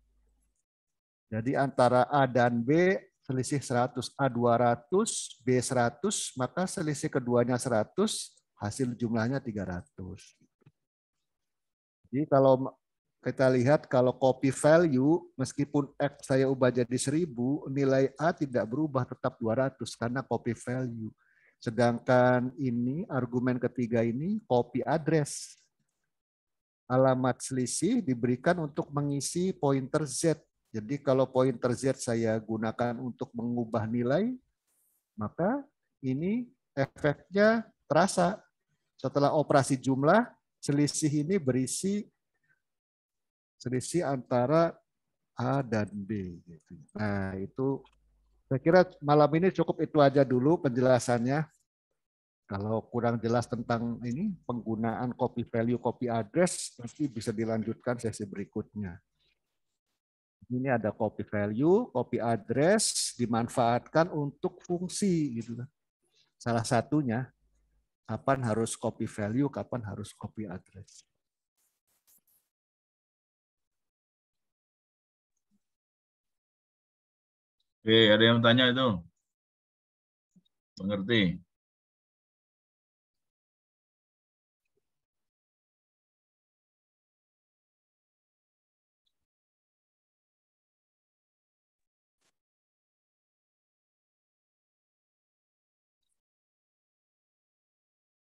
Jadi antara A dan B selisih 100. A 200, B 100, maka selisih keduanya 100, hasil jumlahnya 300. Jadi kalau kita lihat kalau copy value meskipun X saya ubah jadi 1000, nilai A tidak berubah tetap 200 karena copy value. Sedangkan ini argumen ketiga ini copy address. Alamat selisih diberikan untuk mengisi pointer Z. Jadi kalau pointer Z saya gunakan untuk mengubah nilai, maka ini efeknya terasa. Setelah operasi jumlah, selisih ini berisi selisih antara A dan B. Gitu. Nah itu saya kira malam ini cukup itu aja dulu penjelasannya. Kalau kurang jelas tentang ini penggunaan copy value, copy address, nanti bisa dilanjutkan sesi berikutnya. Ini ada copy value, copy address dimanfaatkan untuk fungsi gitu. Salah satunya kapan harus copy value, kapan harus copy address. Oke, ada yang tanya itu? Mengerti?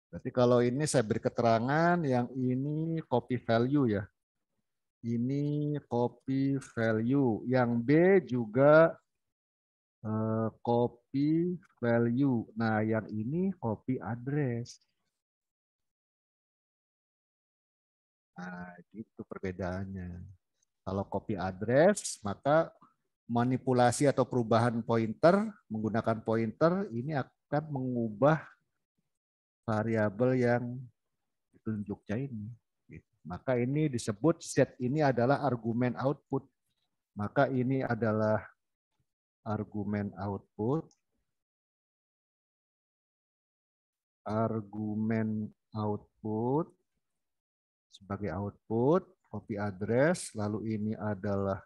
Berarti kalau ini saya beri keterangan, yang ini copy value ya. Ini copy value. Yang B juga Eh, copy value. Nah, yang ini copy address. Nah, itu perbedaannya. Kalau copy address, maka manipulasi atau perubahan pointer menggunakan pointer ini akan mengubah variabel yang ditunjuknya ini. Maka ini disebut set ini adalah argumen output. Maka ini adalah argumen output argumen output sebagai output copy address lalu ini adalah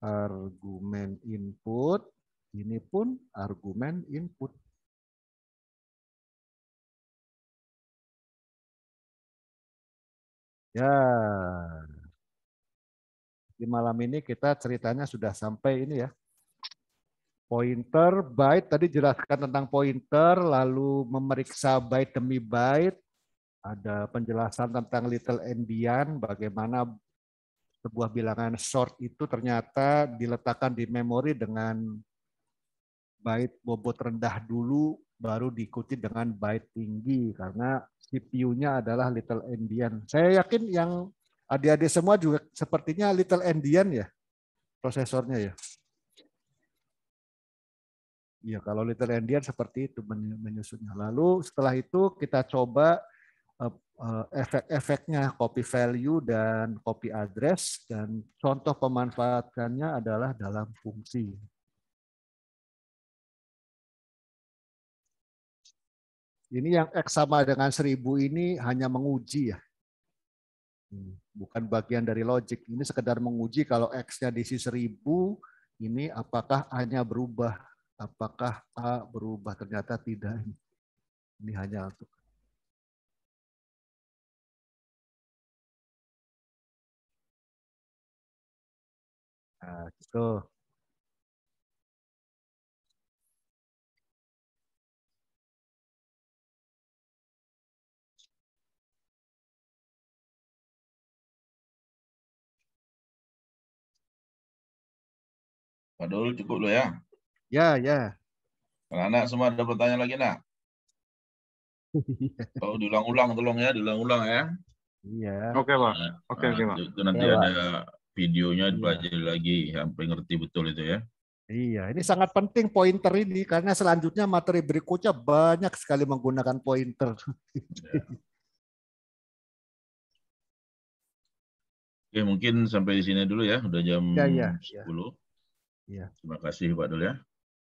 argumen input ini pun argumen input ya di malam ini kita ceritanya sudah sampai ini ya Pointer, byte, tadi jelaskan tentang pointer, lalu memeriksa byte demi byte. Ada penjelasan tentang little endian, bagaimana sebuah bilangan short itu ternyata diletakkan di memori dengan byte bobot rendah dulu, baru diikuti dengan byte tinggi, karena CPU-nya adalah little endian. Saya yakin yang adik-adik semua juga sepertinya little endian ya prosesornya ya. Ya, kalau Little Indian seperti itu menyusunnya. Lalu setelah itu kita coba eh, efek-efeknya copy value dan copy address dan contoh pemanfaatannya adalah dalam fungsi. Ini yang X sama dengan 1000 ini hanya menguji ya. Hmm, bukan bagian dari logic. Ini sekedar menguji kalau X-nya diisi 1000 ini apakah hanya berubah apakah A berubah? Ternyata tidak. Ini hanya untuk Nah, gitu. Padahal cukup lo ya. Ya, ya. Anak-anak semua ada pertanyaan lagi, nak? Kalau *laughs* oh, diulang-ulang tolong ya, diulang-ulang ya. Iya. Oke, okay, Pak. Nah, Oke, okay, nah, okay, Pak. Itu nanti okay, ada videonya iya. dipelajari iya. lagi sampai ngerti betul itu ya. Iya, ini sangat penting pointer ini karena selanjutnya materi berikutnya banyak sekali menggunakan pointer. Ya. *laughs* Oke, mungkin sampai di sini dulu ya, udah jam ya, ya, 10. Ya. Iya. Terima kasih Pak Dul ya.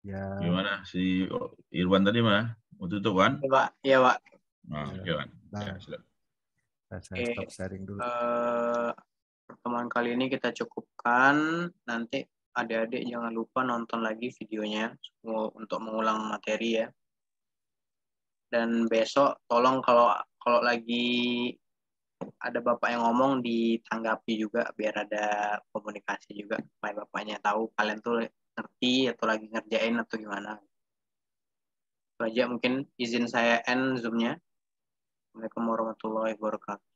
Ya. Gimana si Irwan tadi mah? Mau tutup kan? Iya pak. Iya pak. Nah, ya. Nah. Ya, Saya stop sharing dulu. Uh, pertemuan kali ini kita cukupkan. Nanti adik-adik jangan lupa nonton lagi videonya untuk mengulang materi ya. Dan besok tolong kalau kalau lagi ada bapak yang ngomong ditanggapi juga biar ada komunikasi juga supaya bapaknya tahu kalian tuh ngerti atau lagi ngerjain atau gimana. Itu aja mungkin izin saya end zoomnya. Assalamualaikum warahmatullahi wabarakatuh.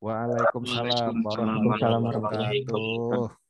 Waalaikumsalam warahmatullahi wabarakatuh.